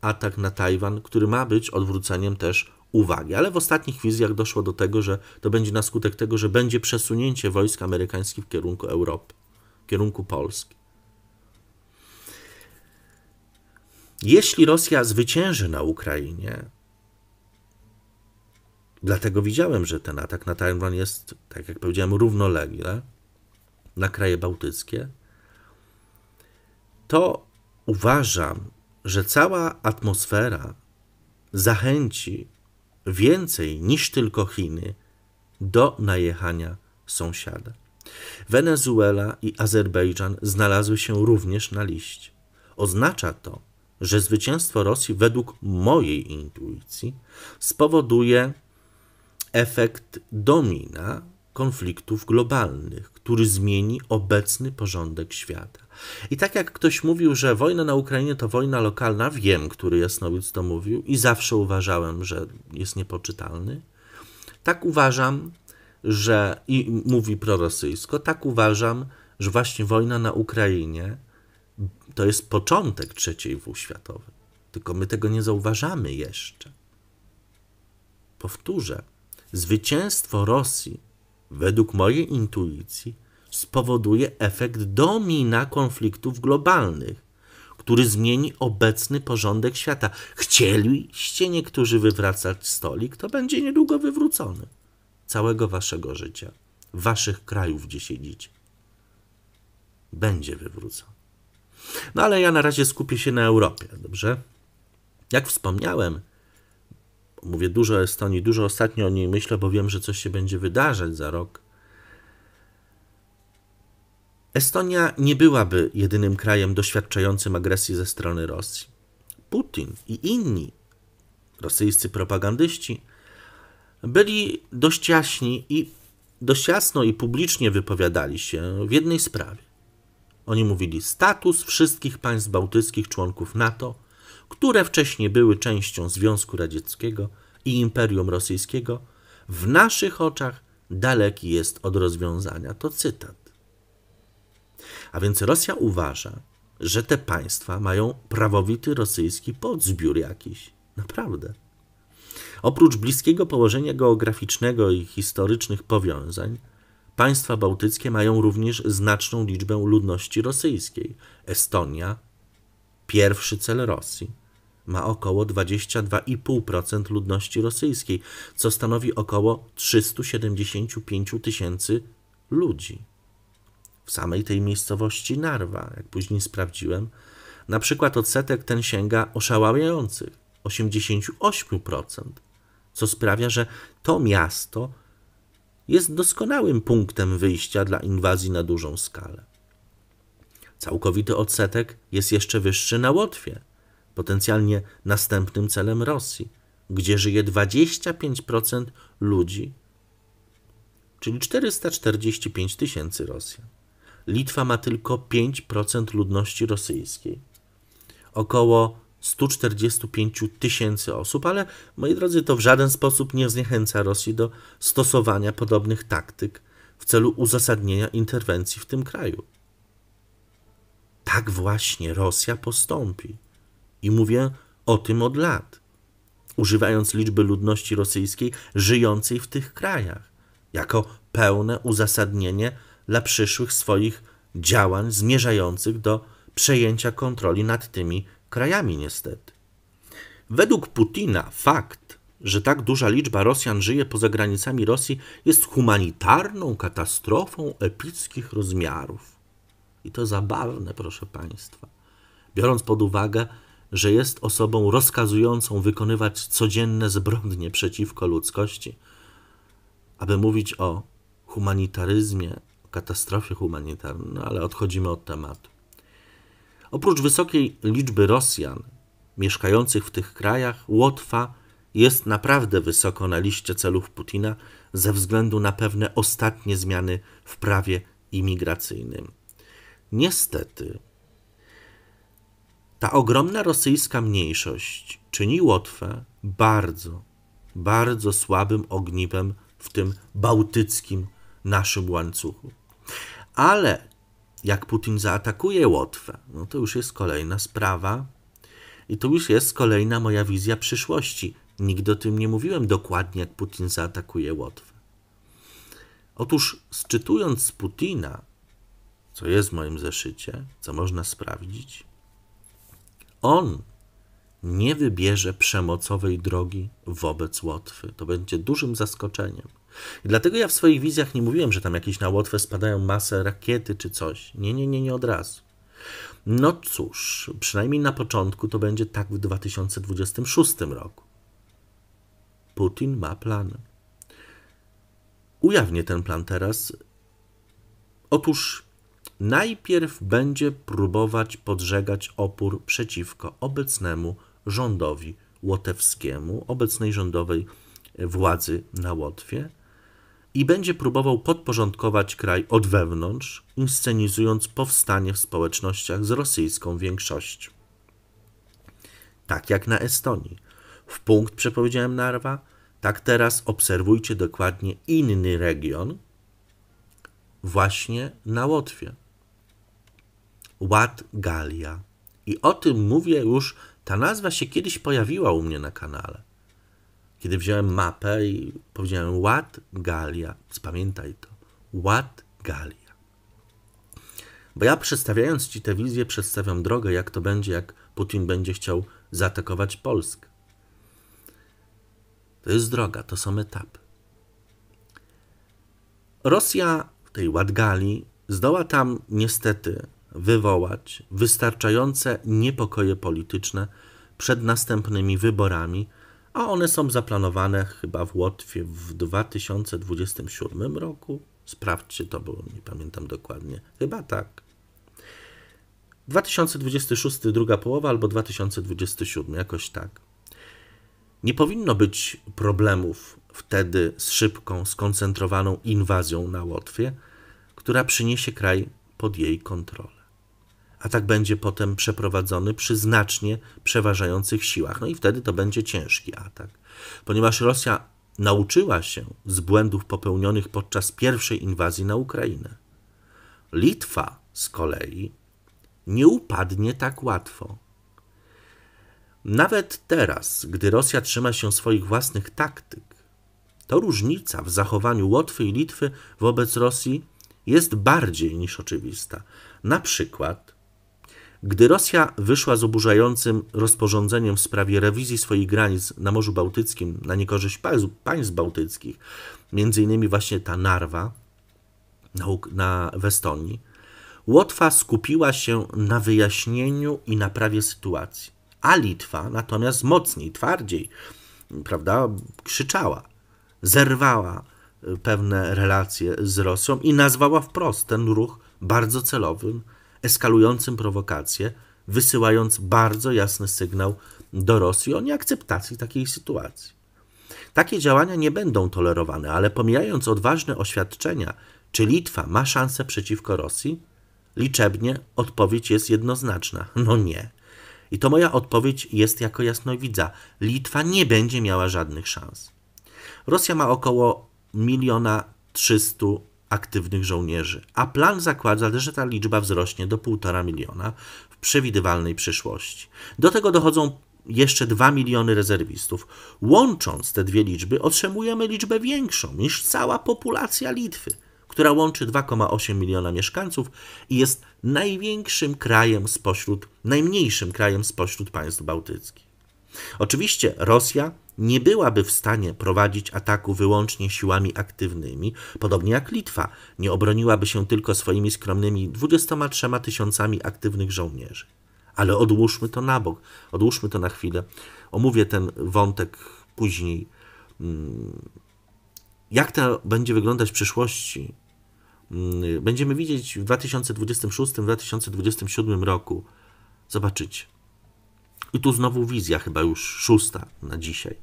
atak na Tajwan, który ma być odwróceniem też uwagi. Ale w ostatnich wizjach doszło do tego, że to będzie na skutek tego, że będzie przesunięcie wojsk amerykańskich w kierunku Europy, w kierunku Polski. Jeśli Rosja zwycięży na Ukrainie, Dlatego widziałem, że ten atak na Tajwan jest, tak jak powiedziałem, równolegle na kraje bałtyckie. To uważam, że cała atmosfera zachęci więcej niż tylko Chiny do najechania sąsiada. Wenezuela i Azerbejdżan znalazły się również na liście. Oznacza to, że zwycięstwo Rosji, według mojej intuicji, spowoduje efekt domina konfliktów globalnych, który zmieni obecny porządek świata. I tak jak ktoś mówił, że wojna na Ukrainie to wojna lokalna, wiem, który jasnowic to mówił i zawsze uważałem, że jest niepoczytalny. Tak uważam, że i mówi prorosyjsko, tak uważam, że właśnie wojna na Ukrainie to jest początek trzeciej wół światowej. Tylko my tego nie zauważamy jeszcze. Powtórzę, Zwycięstwo Rosji, według mojej intuicji, spowoduje efekt domina konfliktów globalnych, który zmieni obecny porządek świata. Chcieliście niektórzy wywracać stolik, to będzie niedługo wywrócony. Całego waszego życia, waszych krajów, gdzie siedzicie. Będzie wywrócony. No ale ja na razie skupię się na Europie, dobrze? Jak wspomniałem, mówię dużo o Estonii, dużo ostatnio o niej myślę, bo wiem, że coś się będzie wydarzać za rok. Estonia nie byłaby jedynym krajem doświadczającym agresji ze strony Rosji. Putin i inni rosyjscy propagandyści byli dość jaśni i dość jasno i publicznie wypowiadali się w jednej sprawie. Oni mówili: status wszystkich państw bałtyckich członków NATO które wcześniej były częścią Związku Radzieckiego i Imperium Rosyjskiego, w naszych oczach daleki jest od rozwiązania. To cytat. A więc Rosja uważa, że te państwa mają prawowity rosyjski podzbiór jakiś. Naprawdę. Oprócz bliskiego położenia geograficznego i historycznych powiązań, państwa bałtyckie mają również znaczną liczbę ludności rosyjskiej. Estonia, pierwszy cel Rosji ma około 22,5% ludności rosyjskiej, co stanowi około 375 tysięcy ludzi. W samej tej miejscowości Narwa, jak później sprawdziłem, na przykład odsetek ten sięga oszałamiających 88%, co sprawia, że to miasto jest doskonałym punktem wyjścia dla inwazji na dużą skalę. Całkowity odsetek jest jeszcze wyższy na Łotwie potencjalnie następnym celem Rosji, gdzie żyje 25% ludzi, czyli 445 tysięcy Rosjan. Litwa ma tylko 5% ludności rosyjskiej. Około 145 tysięcy osób, ale moi drodzy, to w żaden sposób nie zniechęca Rosji do stosowania podobnych taktyk w celu uzasadnienia interwencji w tym kraju. Tak właśnie Rosja postąpi. I mówię o tym od lat, używając liczby ludności rosyjskiej żyjącej w tych krajach, jako pełne uzasadnienie dla przyszłych swoich działań zmierzających do przejęcia kontroli nad tymi krajami, niestety. Według Putina fakt, że tak duża liczba Rosjan żyje poza granicami Rosji, jest humanitarną katastrofą epickich rozmiarów. I to zabawne, proszę Państwa, biorąc pod uwagę, że jest osobą rozkazującą wykonywać codzienne zbrodnie przeciwko ludzkości, aby mówić o humanitaryzmie, katastrofie humanitarnej, no ale odchodzimy od tematu. Oprócz wysokiej liczby Rosjan mieszkających w tych krajach, Łotwa jest naprawdę wysoko na liście celów Putina ze względu na pewne ostatnie zmiany w prawie imigracyjnym. Niestety, ta ogromna rosyjska mniejszość czyni Łotwę bardzo, bardzo słabym ogniwem w tym bałtyckim naszym łańcuchu. Ale jak Putin zaatakuje Łotwę, no to już jest kolejna sprawa i to już jest kolejna moja wizja przyszłości. Nigdy o tym nie mówiłem dokładnie, jak Putin zaatakuje Łotwę. Otóż, czytując z Putina, co jest w moim zeszycie, co można sprawdzić, on nie wybierze przemocowej drogi wobec Łotwy. To będzie dużym zaskoczeniem. I dlatego ja w swoich wizjach nie mówiłem, że tam jakieś na Łotwę spadają masę rakiety czy coś. Nie, nie, nie, nie od razu. No cóż, przynajmniej na początku to będzie tak w 2026 roku. Putin ma plan. Ujawnię ten plan teraz. Otóż najpierw będzie próbować podżegać opór przeciwko obecnemu rządowi łotewskiemu, obecnej rządowej władzy na Łotwie i będzie próbował podporządkować kraj od wewnątrz, inscenizując powstanie w społecznościach z rosyjską większością. Tak jak na Estonii. W punkt przepowiedziałem Narwa, tak teraz obserwujcie dokładnie inny region, właśnie na Łotwie. Ład Galia. I o tym mówię już, ta nazwa się kiedyś pojawiła u mnie na kanale. Kiedy wziąłem mapę i powiedziałem Ład Galia, spamiętaj to. Ład Galia. Bo ja przedstawiając Ci tę wizję, przedstawiam drogę, jak to będzie, jak Putin będzie chciał zaatakować Polskę. To jest droga, to są etapy. Rosja w tej Ładgali zdoła tam niestety wywołać wystarczające niepokoje polityczne przed następnymi wyborami, a one są zaplanowane chyba w Łotwie w 2027 roku. Sprawdźcie to, bo nie pamiętam dokładnie. Chyba tak. 2026, druga połowa albo 2027, jakoś tak. Nie powinno być problemów wtedy z szybką, skoncentrowaną inwazją na Łotwie, która przyniesie kraj pod jej kontrolę atak będzie potem przeprowadzony przy znacznie przeważających siłach. No i wtedy to będzie ciężki atak. Ponieważ Rosja nauczyła się z błędów popełnionych podczas pierwszej inwazji na Ukrainę. Litwa z kolei nie upadnie tak łatwo. Nawet teraz, gdy Rosja trzyma się swoich własnych taktyk, to różnica w zachowaniu Łotwy i Litwy wobec Rosji jest bardziej niż oczywista. Na przykład gdy Rosja wyszła z oburzającym rozporządzeniem w sprawie rewizji swoich granic na Morzu Bałtyckim na niekorzyść państw bałtyckich, między innymi właśnie ta Narwa na, na, w Estonii, Łotwa skupiła się na wyjaśnieniu i naprawie sytuacji, a Litwa natomiast mocniej, twardziej, prawda, krzyczała, zerwała e, pewne relacje z Rosją i nazwała wprost ten ruch bardzo celowym eskalującym prowokacje, wysyłając bardzo jasny sygnał do Rosji o nieakceptacji takiej sytuacji. Takie działania nie będą tolerowane, ale pomijając odważne oświadczenia, czy Litwa ma szansę przeciwko Rosji, liczebnie odpowiedź jest jednoznaczna: no nie. I to moja odpowiedź jest jako jasnowidza: Litwa nie będzie miała żadnych szans. Rosja ma około miliona 300 aktywnych żołnierzy, a plan zakłada, że ta liczba wzrośnie do 1,5 miliona w przewidywalnej przyszłości. Do tego dochodzą jeszcze 2 miliony rezerwistów. Łącząc te dwie liczby, otrzymujemy liczbę większą niż cała populacja Litwy, która łączy 2,8 miliona mieszkańców i jest największym krajem spośród, najmniejszym krajem spośród państw bałtyckich. Oczywiście Rosja nie byłaby w stanie prowadzić ataku wyłącznie siłami aktywnymi, podobnie jak Litwa nie obroniłaby się tylko swoimi skromnymi 23 tysiącami aktywnych żołnierzy. Ale odłóżmy to na bok, odłóżmy to na chwilę. Omówię ten wątek później. Mm, jak to będzie wyglądać w przyszłości? Mm, będziemy widzieć w 2026-2027 roku. Zobaczycie. I tu znowu wizja, chyba już szósta na dzisiaj.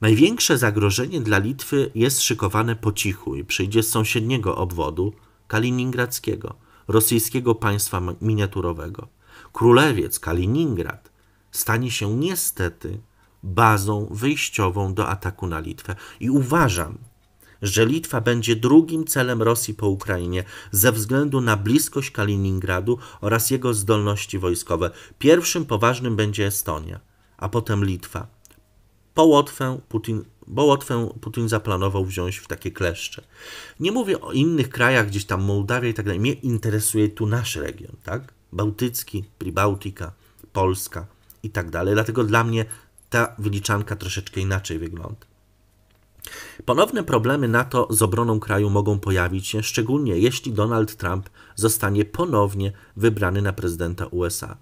Największe zagrożenie dla Litwy jest szykowane po cichu i przyjdzie z sąsiedniego obwodu kaliningradzkiego, rosyjskiego państwa miniaturowego. Królewiec Kaliningrad stanie się niestety bazą wyjściową do ataku na Litwę. I uważam, że Litwa będzie drugim celem Rosji po Ukrainie ze względu na bliskość Kaliningradu oraz jego zdolności wojskowe. Pierwszym poważnym będzie Estonia, a potem Litwa. Po Łotwę Putin bo Łotwę Putin zaplanował wziąć w takie kleszcze. Nie mówię o innych krajach, gdzieś tam Mołdawia i tak dalej. Mnie interesuje tu nasz region, tak? Bałtycki, Pribałtika, Polska i tak dalej. Dlatego dla mnie ta wyliczanka troszeczkę inaczej wygląda. Ponowne problemy NATO z obroną kraju mogą pojawić się, szczególnie jeśli Donald Trump zostanie ponownie wybrany na prezydenta USA.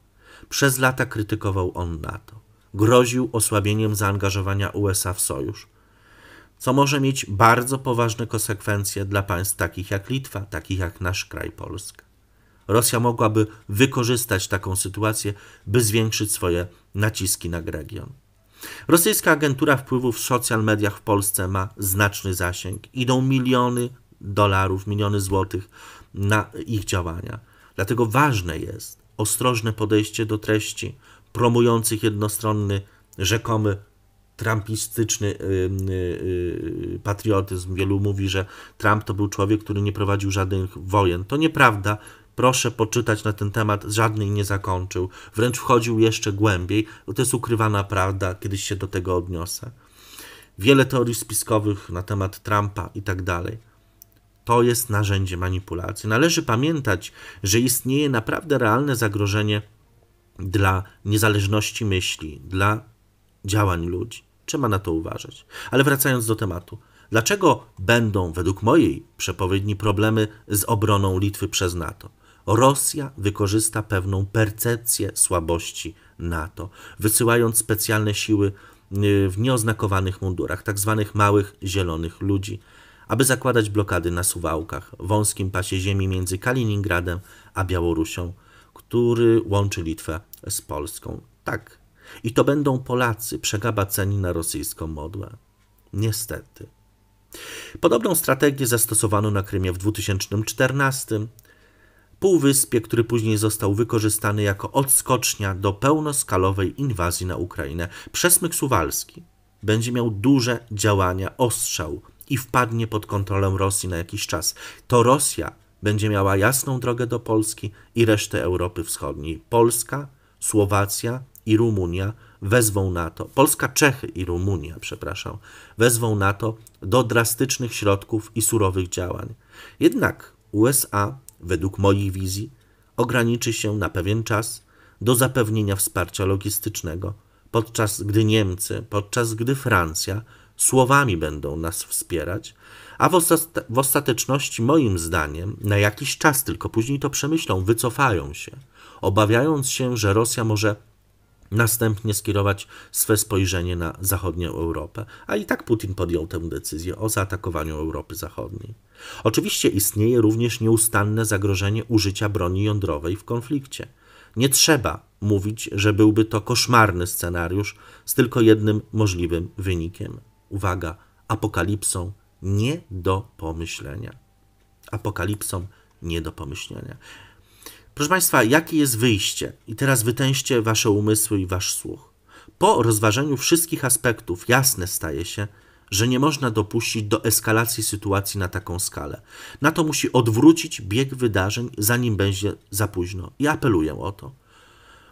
Przez lata krytykował on NATO. Groził osłabieniem zaangażowania USA w sojusz, co może mieć bardzo poważne konsekwencje dla państw takich jak Litwa, takich jak nasz kraj Polska. Rosja mogłaby wykorzystać taką sytuację, by zwiększyć swoje naciski na region. Rosyjska agentura wpływów w social mediach w Polsce ma znaczny zasięg. Idą miliony dolarów, miliony złotych na ich działania. Dlatego ważne jest ostrożne podejście do treści promujących jednostronny, rzekomy trumpistyczny yy, yy, patriotyzm. Wielu mówi, że Trump to był człowiek, który nie prowadził żadnych wojen. To nieprawda proszę poczytać na ten temat, żadnej nie zakończył. Wręcz wchodził jeszcze głębiej, bo to jest ukrywana prawda, kiedyś się do tego odniosę. Wiele teorii spiskowych na temat Trumpa i tak dalej. To jest narzędzie manipulacji. Należy pamiętać, że istnieje naprawdę realne zagrożenie dla niezależności myśli, dla działań ludzi. Trzeba na to uważać. Ale wracając do tematu. Dlaczego będą, według mojej przepowiedni, problemy z obroną Litwy przez NATO? Rosja wykorzysta pewną percepcję słabości NATO, wysyłając specjalne siły y, w nieoznakowanych mundurach, tak zwanych małych zielonych ludzi, aby zakładać blokady na Suwałkach, w wąskim pasie ziemi między Kaliningradem a Białorusią, który łączy Litwę z Polską. Tak. I to będą Polacy przegabaceni na rosyjską modłę. Niestety. Podobną strategię zastosowano na Krymie w 2014, półwyspie, który później został wykorzystany jako odskocznia do pełnoskalowej inwazji na Ukrainę. Przesmyk Suwalski będzie miał duże działania ostrzał i wpadnie pod kontrolę Rosji na jakiś czas. To Rosja będzie miała jasną drogę do Polski i reszty Europy Wschodniej. Polska, Słowacja i Rumunia wezwą NATO, Polska, Czechy i Rumunia, przepraszam, wezwą NATO do drastycznych środków i surowych działań. Jednak USA według mojej wizji, ograniczy się na pewien czas do zapewnienia wsparcia logistycznego, podczas gdy Niemcy, podczas gdy Francja słowami będą nas wspierać, a w, ostateczności, moim zdaniem, na jakiś czas tylko później to przemyślą, wycofają się, obawiając się, że Rosja może następnie skierować swe spojrzenie na zachodnią Europę. A i tak Putin podjął tę decyzję o zaatakowaniu Europy Zachodniej. Oczywiście istnieje również nieustanne zagrożenie użycia broni jądrowej w konflikcie. Nie trzeba mówić, że byłby to koszmarny scenariusz z tylko jednym możliwym wynikiem. Uwaga, apokalipsą nie do pomyślenia. Apokalipsą nie do pomyślenia. Proszę Państwa, jakie jest wyjście? I teraz wytęście Wasze umysły i Wasz słuch. Po rozważeniu wszystkich aspektów jasne staje się, że nie można dopuścić do eskalacji sytuacji na taką skalę. NATO musi odwrócić bieg wydarzeń, zanim będzie za późno. I apeluję o to.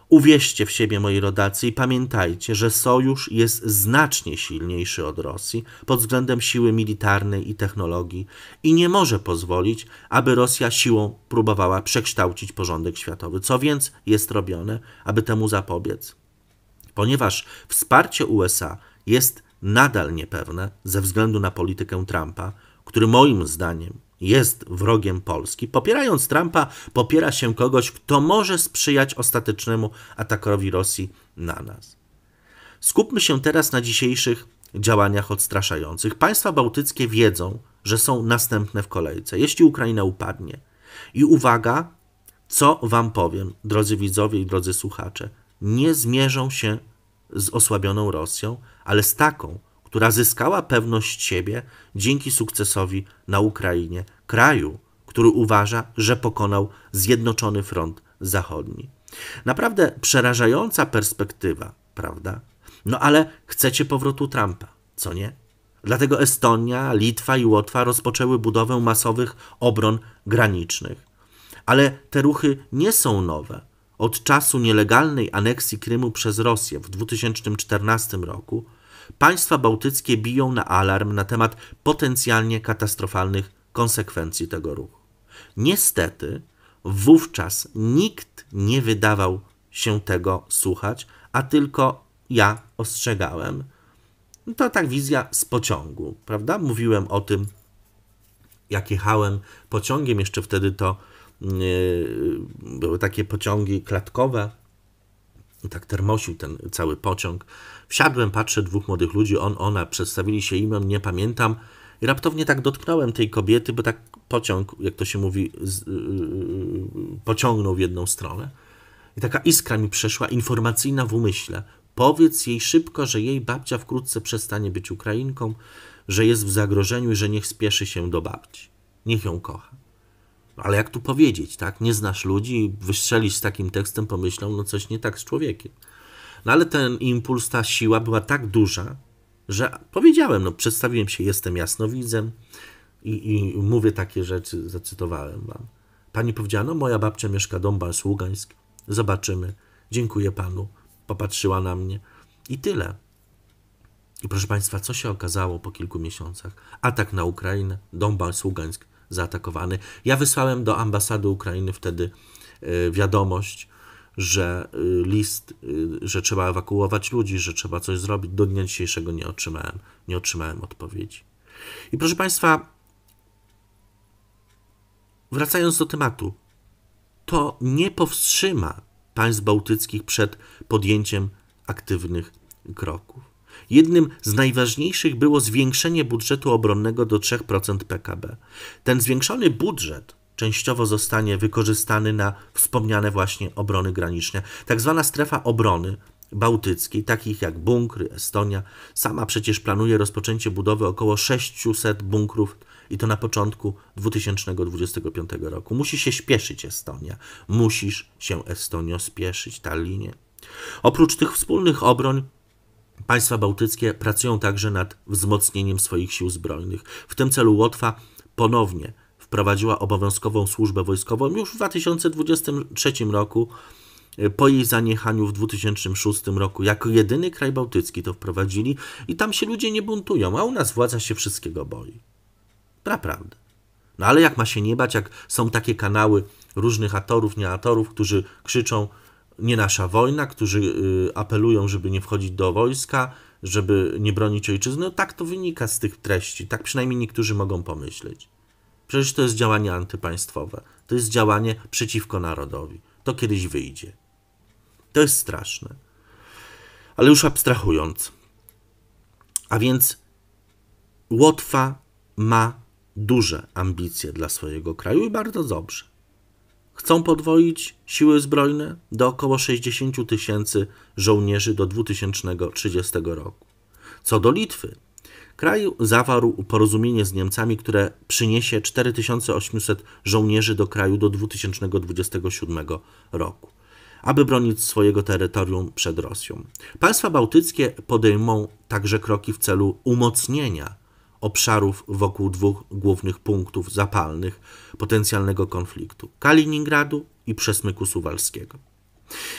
Uwierzcie w siebie, moi rodacy, i pamiętajcie, że sojusz jest znacznie silniejszy od Rosji pod względem siły militarnej i technologii i nie może pozwolić, aby Rosja siłą próbowała przekształcić porządek światowy. Co więc jest robione, aby temu zapobiec? Ponieważ wsparcie USA jest nadal niepewne ze względu na politykę Trumpa, który moim zdaniem jest wrogiem Polski. Popierając Trumpa, popiera się kogoś, kto może sprzyjać ostatecznemu atakowi Rosji na nas. Skupmy się teraz na dzisiejszych działaniach odstraszających. Państwa bałtyckie wiedzą, że są następne w kolejce, jeśli Ukraina upadnie. I uwaga, co Wam powiem, drodzy widzowie i drodzy słuchacze, nie zmierzą się z osłabioną Rosją, ale z taką, która zyskała pewność siebie dzięki sukcesowi na Ukrainie, kraju, który uważa, że pokonał Zjednoczony Front Zachodni. Naprawdę przerażająca perspektywa, prawda? No ale chcecie powrotu Trumpa, co nie? Dlatego Estonia, Litwa i Łotwa rozpoczęły budowę masowych obron granicznych. Ale te ruchy nie są nowe. Od czasu nielegalnej aneksji Krymu przez Rosję w 2014 roku Państwa bałtyckie biją na alarm na temat potencjalnie katastrofalnych konsekwencji tego ruchu. Niestety, wówczas nikt nie wydawał się tego słuchać, a tylko ja ostrzegałem. To tak wizja z pociągu, prawda? Mówiłem o tym, jak jechałem pociągiem, jeszcze wtedy to yy, były takie pociągi klatkowe, i tak termosił ten cały pociąg. Wsiadłem, patrzę, dwóch młodych ludzi, on, ona, przedstawili się imię, nie pamiętam. I raptownie tak dotknąłem tej kobiety, bo tak pociąg, jak to się mówi, z, yy, pociągnął w jedną stronę. I taka iskra mi przeszła, informacyjna w umyśle. Powiedz jej szybko, że jej babcia wkrótce przestanie być Ukrainką, że jest w zagrożeniu i że niech spieszy się do babci. Niech ją kocha ale jak tu powiedzieć, tak? Nie znasz ludzi, wystrzelisz z takim tekstem, pomyślą, no coś nie tak z człowiekiem. No ale ten impuls, ta siła była tak duża, że powiedziałem, no przedstawiłem się, jestem jasnowidzem i, i mówię takie rzeczy, zacytowałem wam. Pani powiedziała, no moja babcia mieszka Donbas, Ługańsk, zobaczymy, dziękuję panu, popatrzyła na mnie i tyle. I proszę państwa, co się okazało po kilku miesiącach? Atak na Ukrainę, Donbas, Ługańsk zaatakowany. Ja wysłałem do ambasady Ukrainy wtedy e, wiadomość, że e, list, e, że trzeba ewakuować ludzi, że trzeba coś zrobić. Do dnia dzisiejszego nie otrzymałem, nie otrzymałem odpowiedzi. I proszę Państwa, wracając do tematu, to nie powstrzyma państw bałtyckich przed podjęciem aktywnych kroków. Jednym z najważniejszych było zwiększenie budżetu obronnego do 3% PKB. Ten zwiększony budżet częściowo zostanie wykorzystany na wspomniane właśnie obrony graniczne. Tak zwana strefa obrony bałtyckiej, takich jak bunkry, Estonia, sama przecież planuje rozpoczęcie budowy około 600 bunkrów i to na początku 2025 roku. Musi się śpieszyć Estonia. Musisz się Estonio spieszyć, Tallinie. Oprócz tych wspólnych obroń Państwa bałtyckie pracują także nad wzmocnieniem swoich sił zbrojnych. W tym celu Łotwa ponownie wprowadziła obowiązkową służbę wojskową już w 2023 roku. Po jej zaniechaniu w 2006 roku, jako jedyny kraj bałtycki to wprowadzili, i tam się ludzie nie buntują, a u nas władza się wszystkiego boi. Naprawdę. No ale jak ma się nie bać, jak są takie kanały różnych atorów, nieatorów, którzy krzyczą, nie nasza wojna, którzy y, apelują, żeby nie wchodzić do wojska, żeby nie bronić ojczyzny. No tak to wynika z tych treści, tak przynajmniej niektórzy mogą pomyśleć. Przecież to jest działanie antypaństwowe, to jest działanie przeciwko narodowi. To kiedyś wyjdzie. To jest straszne. Ale już abstrahując. A więc Łotwa ma duże ambicje dla swojego kraju i bardzo dobrze. Chcą podwoić siły zbrojne do około 60 tysięcy żołnierzy do 2030 roku. Co do Litwy, kraj zawarł porozumienie z Niemcami, które przyniesie 4800 żołnierzy do kraju do 2027 roku, aby bronić swojego terytorium przed Rosją. Państwa bałtyckie podejmą także kroki w celu umocnienia obszarów wokół dwóch głównych punktów zapalnych potencjalnego konfliktu Kaliningradu i przesmyku suwalskiego.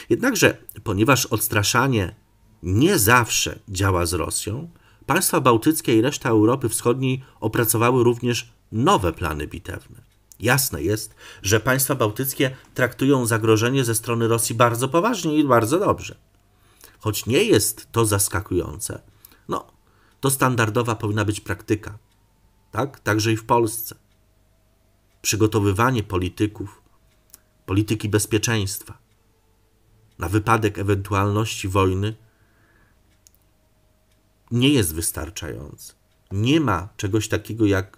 Jednakże, ponieważ odstraszanie nie zawsze działa z Rosją, państwa bałtyckie i reszta Europy Wschodniej opracowały również nowe plany bitewne. Jasne jest, że państwa bałtyckie traktują zagrożenie ze strony Rosji bardzo poważnie i bardzo dobrze. Choć nie jest to zaskakujące, no, to standardowa powinna być praktyka. Tak? Także i w Polsce. Przygotowywanie polityków, polityki bezpieczeństwa na wypadek ewentualności wojny nie jest wystarczające. Nie ma czegoś takiego jak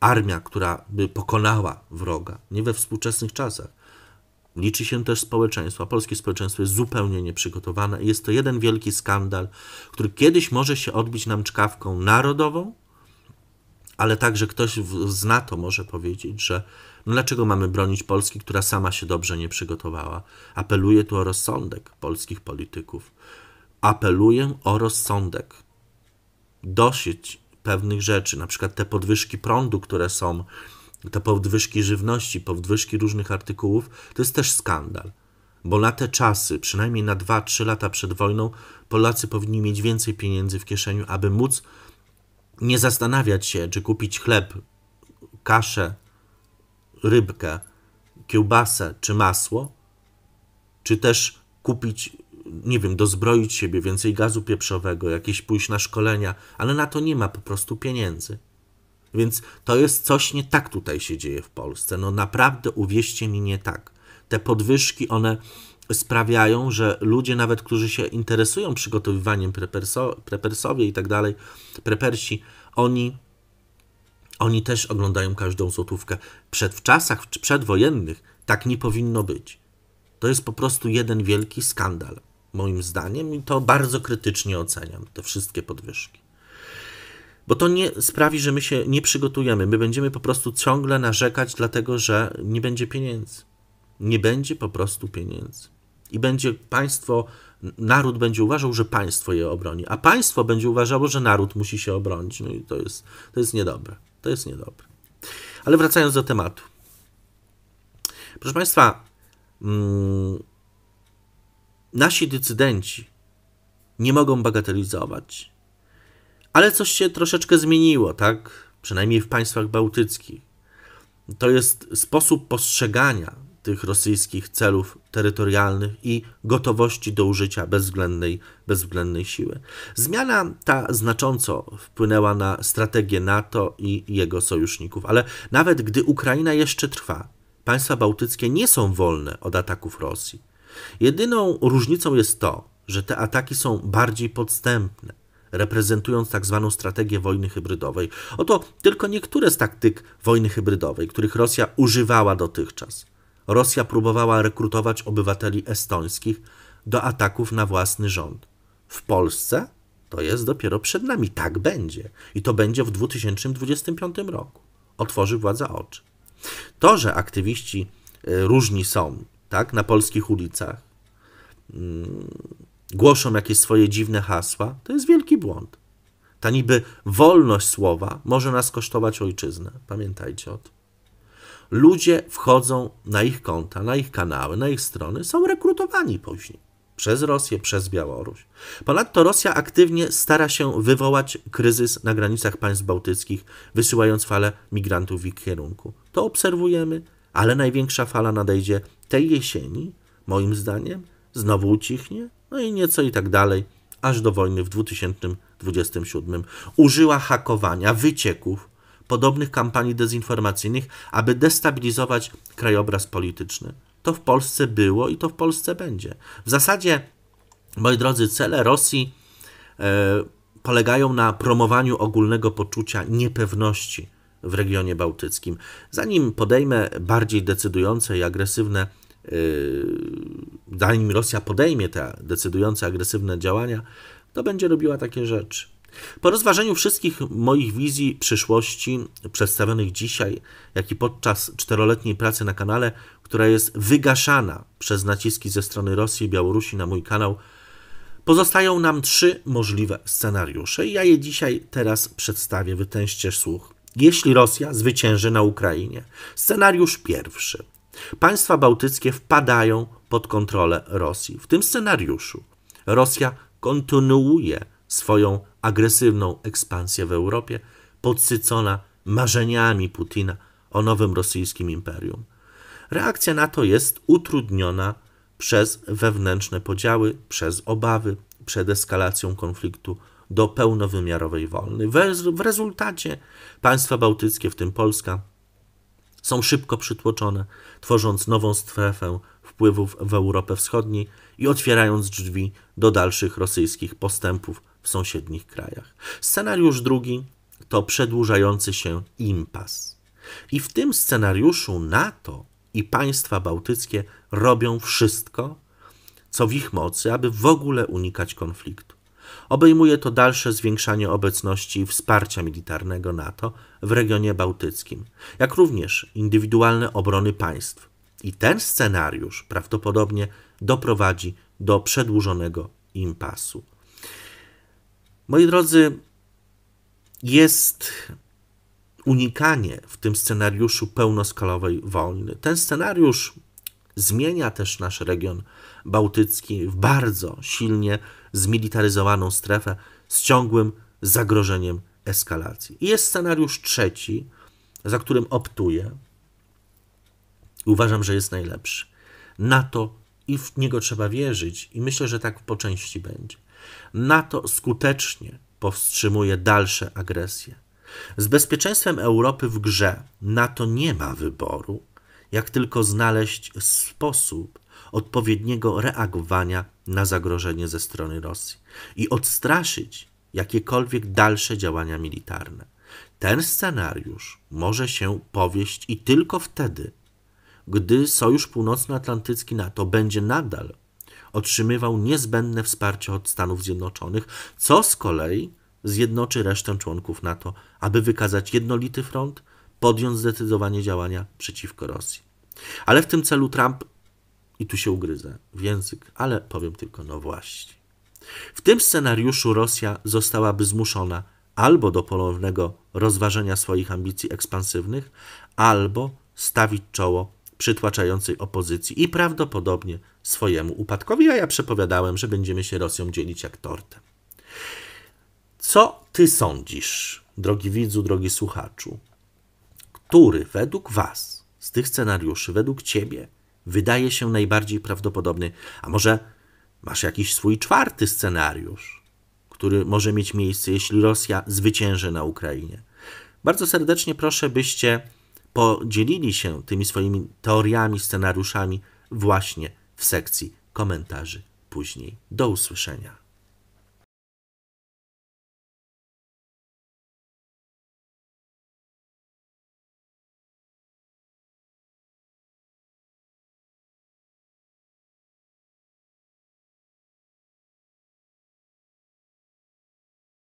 armia, która by pokonała wroga. Nie we współczesnych czasach. Liczy się też społeczeństwo, a polskie społeczeństwo jest zupełnie nieprzygotowane. Jest to jeden wielki skandal, który kiedyś może się odbić nam czkawką narodową, ale także ktoś z NATO może powiedzieć, że no dlaczego mamy bronić Polski, która sama się dobrze nie przygotowała? Apeluję tu o rozsądek polskich polityków. Apeluję o rozsądek. Dosyć pewnych rzeczy, na przykład te podwyżki prądu, które są te podwyżki żywności, podwyżki różnych artykułów, to jest też skandal. Bo na te czasy, przynajmniej na 2-3 lata przed wojną, Polacy powinni mieć więcej pieniędzy w kieszeni, aby móc nie zastanawiać się, czy kupić chleb, kaszę, rybkę, kiełbasę czy masło, czy też kupić, nie wiem, dozbroić siebie, więcej gazu pieprzowego, jakieś pójść na szkolenia, ale na to nie ma po prostu pieniędzy. Więc to jest coś nie tak tutaj się dzieje w Polsce. No naprawdę uwierzcie mi nie tak. Te podwyżki, one sprawiają, że ludzie nawet, którzy się interesują przygotowywaniem preperso, prepersowie i tak dalej, prepersi, oni, oni też oglądają każdą złotówkę. Przed, w czasach przedwojennych tak nie powinno być. To jest po prostu jeden wielki skandal, moim zdaniem, i to bardzo krytycznie oceniam, te wszystkie podwyżki. Bo to nie sprawi, że my się nie przygotujemy. My będziemy po prostu ciągle narzekać, dlatego że nie będzie pieniędzy. Nie będzie po prostu pieniędzy. I będzie państwo, naród będzie uważał, że państwo je obroni, a państwo będzie uważało, że naród musi się obronić. No i to jest, to jest niedobre. To jest niedobre. Ale wracając do tematu. Proszę Państwa, mm, nasi decydenci nie mogą bagatelizować ale coś się troszeczkę zmieniło, tak? Przynajmniej w państwach bałtyckich. To jest sposób postrzegania tych rosyjskich celów terytorialnych i gotowości do użycia bezwzględnej, bezwzględnej siły. Zmiana ta znacząco wpłynęła na strategię NATO i jego sojuszników, ale nawet gdy Ukraina jeszcze trwa, państwa bałtyckie nie są wolne od ataków Rosji. Jedyną różnicą jest to, że te ataki są bardziej podstępne reprezentując tak zwaną strategię wojny hybrydowej. Oto tylko niektóre z taktyk wojny hybrydowej, których Rosja używała dotychczas. Rosja próbowała rekrutować obywateli estońskich do ataków na własny rząd. W Polsce to jest dopiero przed nami. Tak będzie. I to będzie w 2025 roku. Otworzy władza oczy. To, że aktywiści y, różni są tak, na polskich ulicach, mm, głoszą jakieś swoje dziwne hasła, to jest wielki błąd. Ta niby wolność słowa może nas kosztować ojczyznę. Pamiętajcie o tym. Ludzie wchodzą na ich konta, na ich kanały, na ich strony, są rekrutowani później przez Rosję, przez Białoruś. Ponadto Rosja aktywnie stara się wywołać kryzys na granicach państw bałtyckich, wysyłając falę migrantów w ich kierunku. To obserwujemy, ale największa fala nadejdzie tej jesieni, moim zdaniem, znowu ucichnie, no i nieco i tak dalej, aż do wojny w 2027. Użyła hakowania, wycieków, podobnych kampanii dezinformacyjnych, aby destabilizować krajobraz polityczny. To w Polsce było i to w Polsce będzie. W zasadzie, moi drodzy, cele Rosji e, polegają na promowaniu ogólnego poczucia niepewności w regionie bałtyckim. Zanim podejmę bardziej decydujące i agresywne e, zanim Rosja podejmie te decydujące agresywne działania, to będzie robiła takie rzeczy. Po rozważeniu wszystkich moich wizji przyszłości, przedstawionych dzisiaj, jak i podczas czteroletniej pracy na kanale, która jest wygaszana przez naciski ze strony Rosji i Białorusi na mój kanał, pozostają nam trzy możliwe scenariusze i ja je dzisiaj teraz przedstawię. Wytęście słuch. Jeśli Rosja zwycięży na Ukrainie, scenariusz pierwszy. Państwa bałtyckie wpadają pod kontrolę Rosji. W tym scenariuszu Rosja kontynuuje swoją agresywną ekspansję w Europie, podsycona marzeniami Putina o nowym rosyjskim imperium. Reakcja na to jest utrudniona przez wewnętrzne podziały, przez obawy przed eskalacją konfliktu do pełnowymiarowej wojny. W rezultacie państwa bałtyckie, w tym Polska, są szybko przytłoczone, tworząc nową strefę wpływów w Europę Wschodniej i otwierając drzwi do dalszych rosyjskich postępów w sąsiednich krajach. Scenariusz drugi to przedłużający się impas. I w tym scenariuszu NATO i państwa bałtyckie robią wszystko, co w ich mocy, aby w ogóle unikać konfliktu. Obejmuje to dalsze zwiększanie obecności i wsparcia militarnego NATO w regionie bałtyckim, jak również indywidualne obrony państw. I ten scenariusz prawdopodobnie doprowadzi do przedłużonego impasu. Moi drodzy, jest unikanie w tym scenariuszu pełnoskalowej wojny. Ten scenariusz zmienia też nasz region bałtycki w bardzo silnie zmilitaryzowaną strefę z ciągłym zagrożeniem eskalacji. I jest scenariusz trzeci, za którym optuję i uważam, że jest najlepszy. NATO i w niego trzeba wierzyć, i myślę, że tak po części będzie. NATO skutecznie powstrzymuje dalsze agresje. Z bezpieczeństwem Europy w grze NATO nie ma wyboru, jak tylko znaleźć sposób, odpowiedniego reagowania na zagrożenie ze strony Rosji i odstraszyć jakiekolwiek dalsze działania militarne. Ten scenariusz może się powieść i tylko wtedy, gdy Sojusz Północnoatlantycki NATO będzie nadal otrzymywał niezbędne wsparcie od Stanów Zjednoczonych, co z kolei zjednoczy resztę członków NATO, aby wykazać jednolity front, podjąć zdecydowanie działania przeciwko Rosji. Ale w tym celu Trump i tu się ugryzę w język, ale powiem tylko, no właśnie. W tym scenariuszu Rosja zostałaby zmuszona albo do ponownego rozważenia swoich ambicji ekspansywnych, albo stawić czoło przytłaczającej opozycji i prawdopodobnie swojemu upadkowi, a ja przepowiadałem, że będziemy się Rosją dzielić jak tortem. Co ty sądzisz, drogi widzu, drogi słuchaczu, który według was z tych scenariuszy, według ciebie wydaje się najbardziej prawdopodobny. A może masz jakiś swój czwarty scenariusz, który może mieć miejsce, jeśli Rosja zwycięży na Ukrainie? Bardzo serdecznie proszę, byście podzielili się tymi swoimi teoriami, scenariuszami właśnie w sekcji komentarzy później. Do usłyszenia.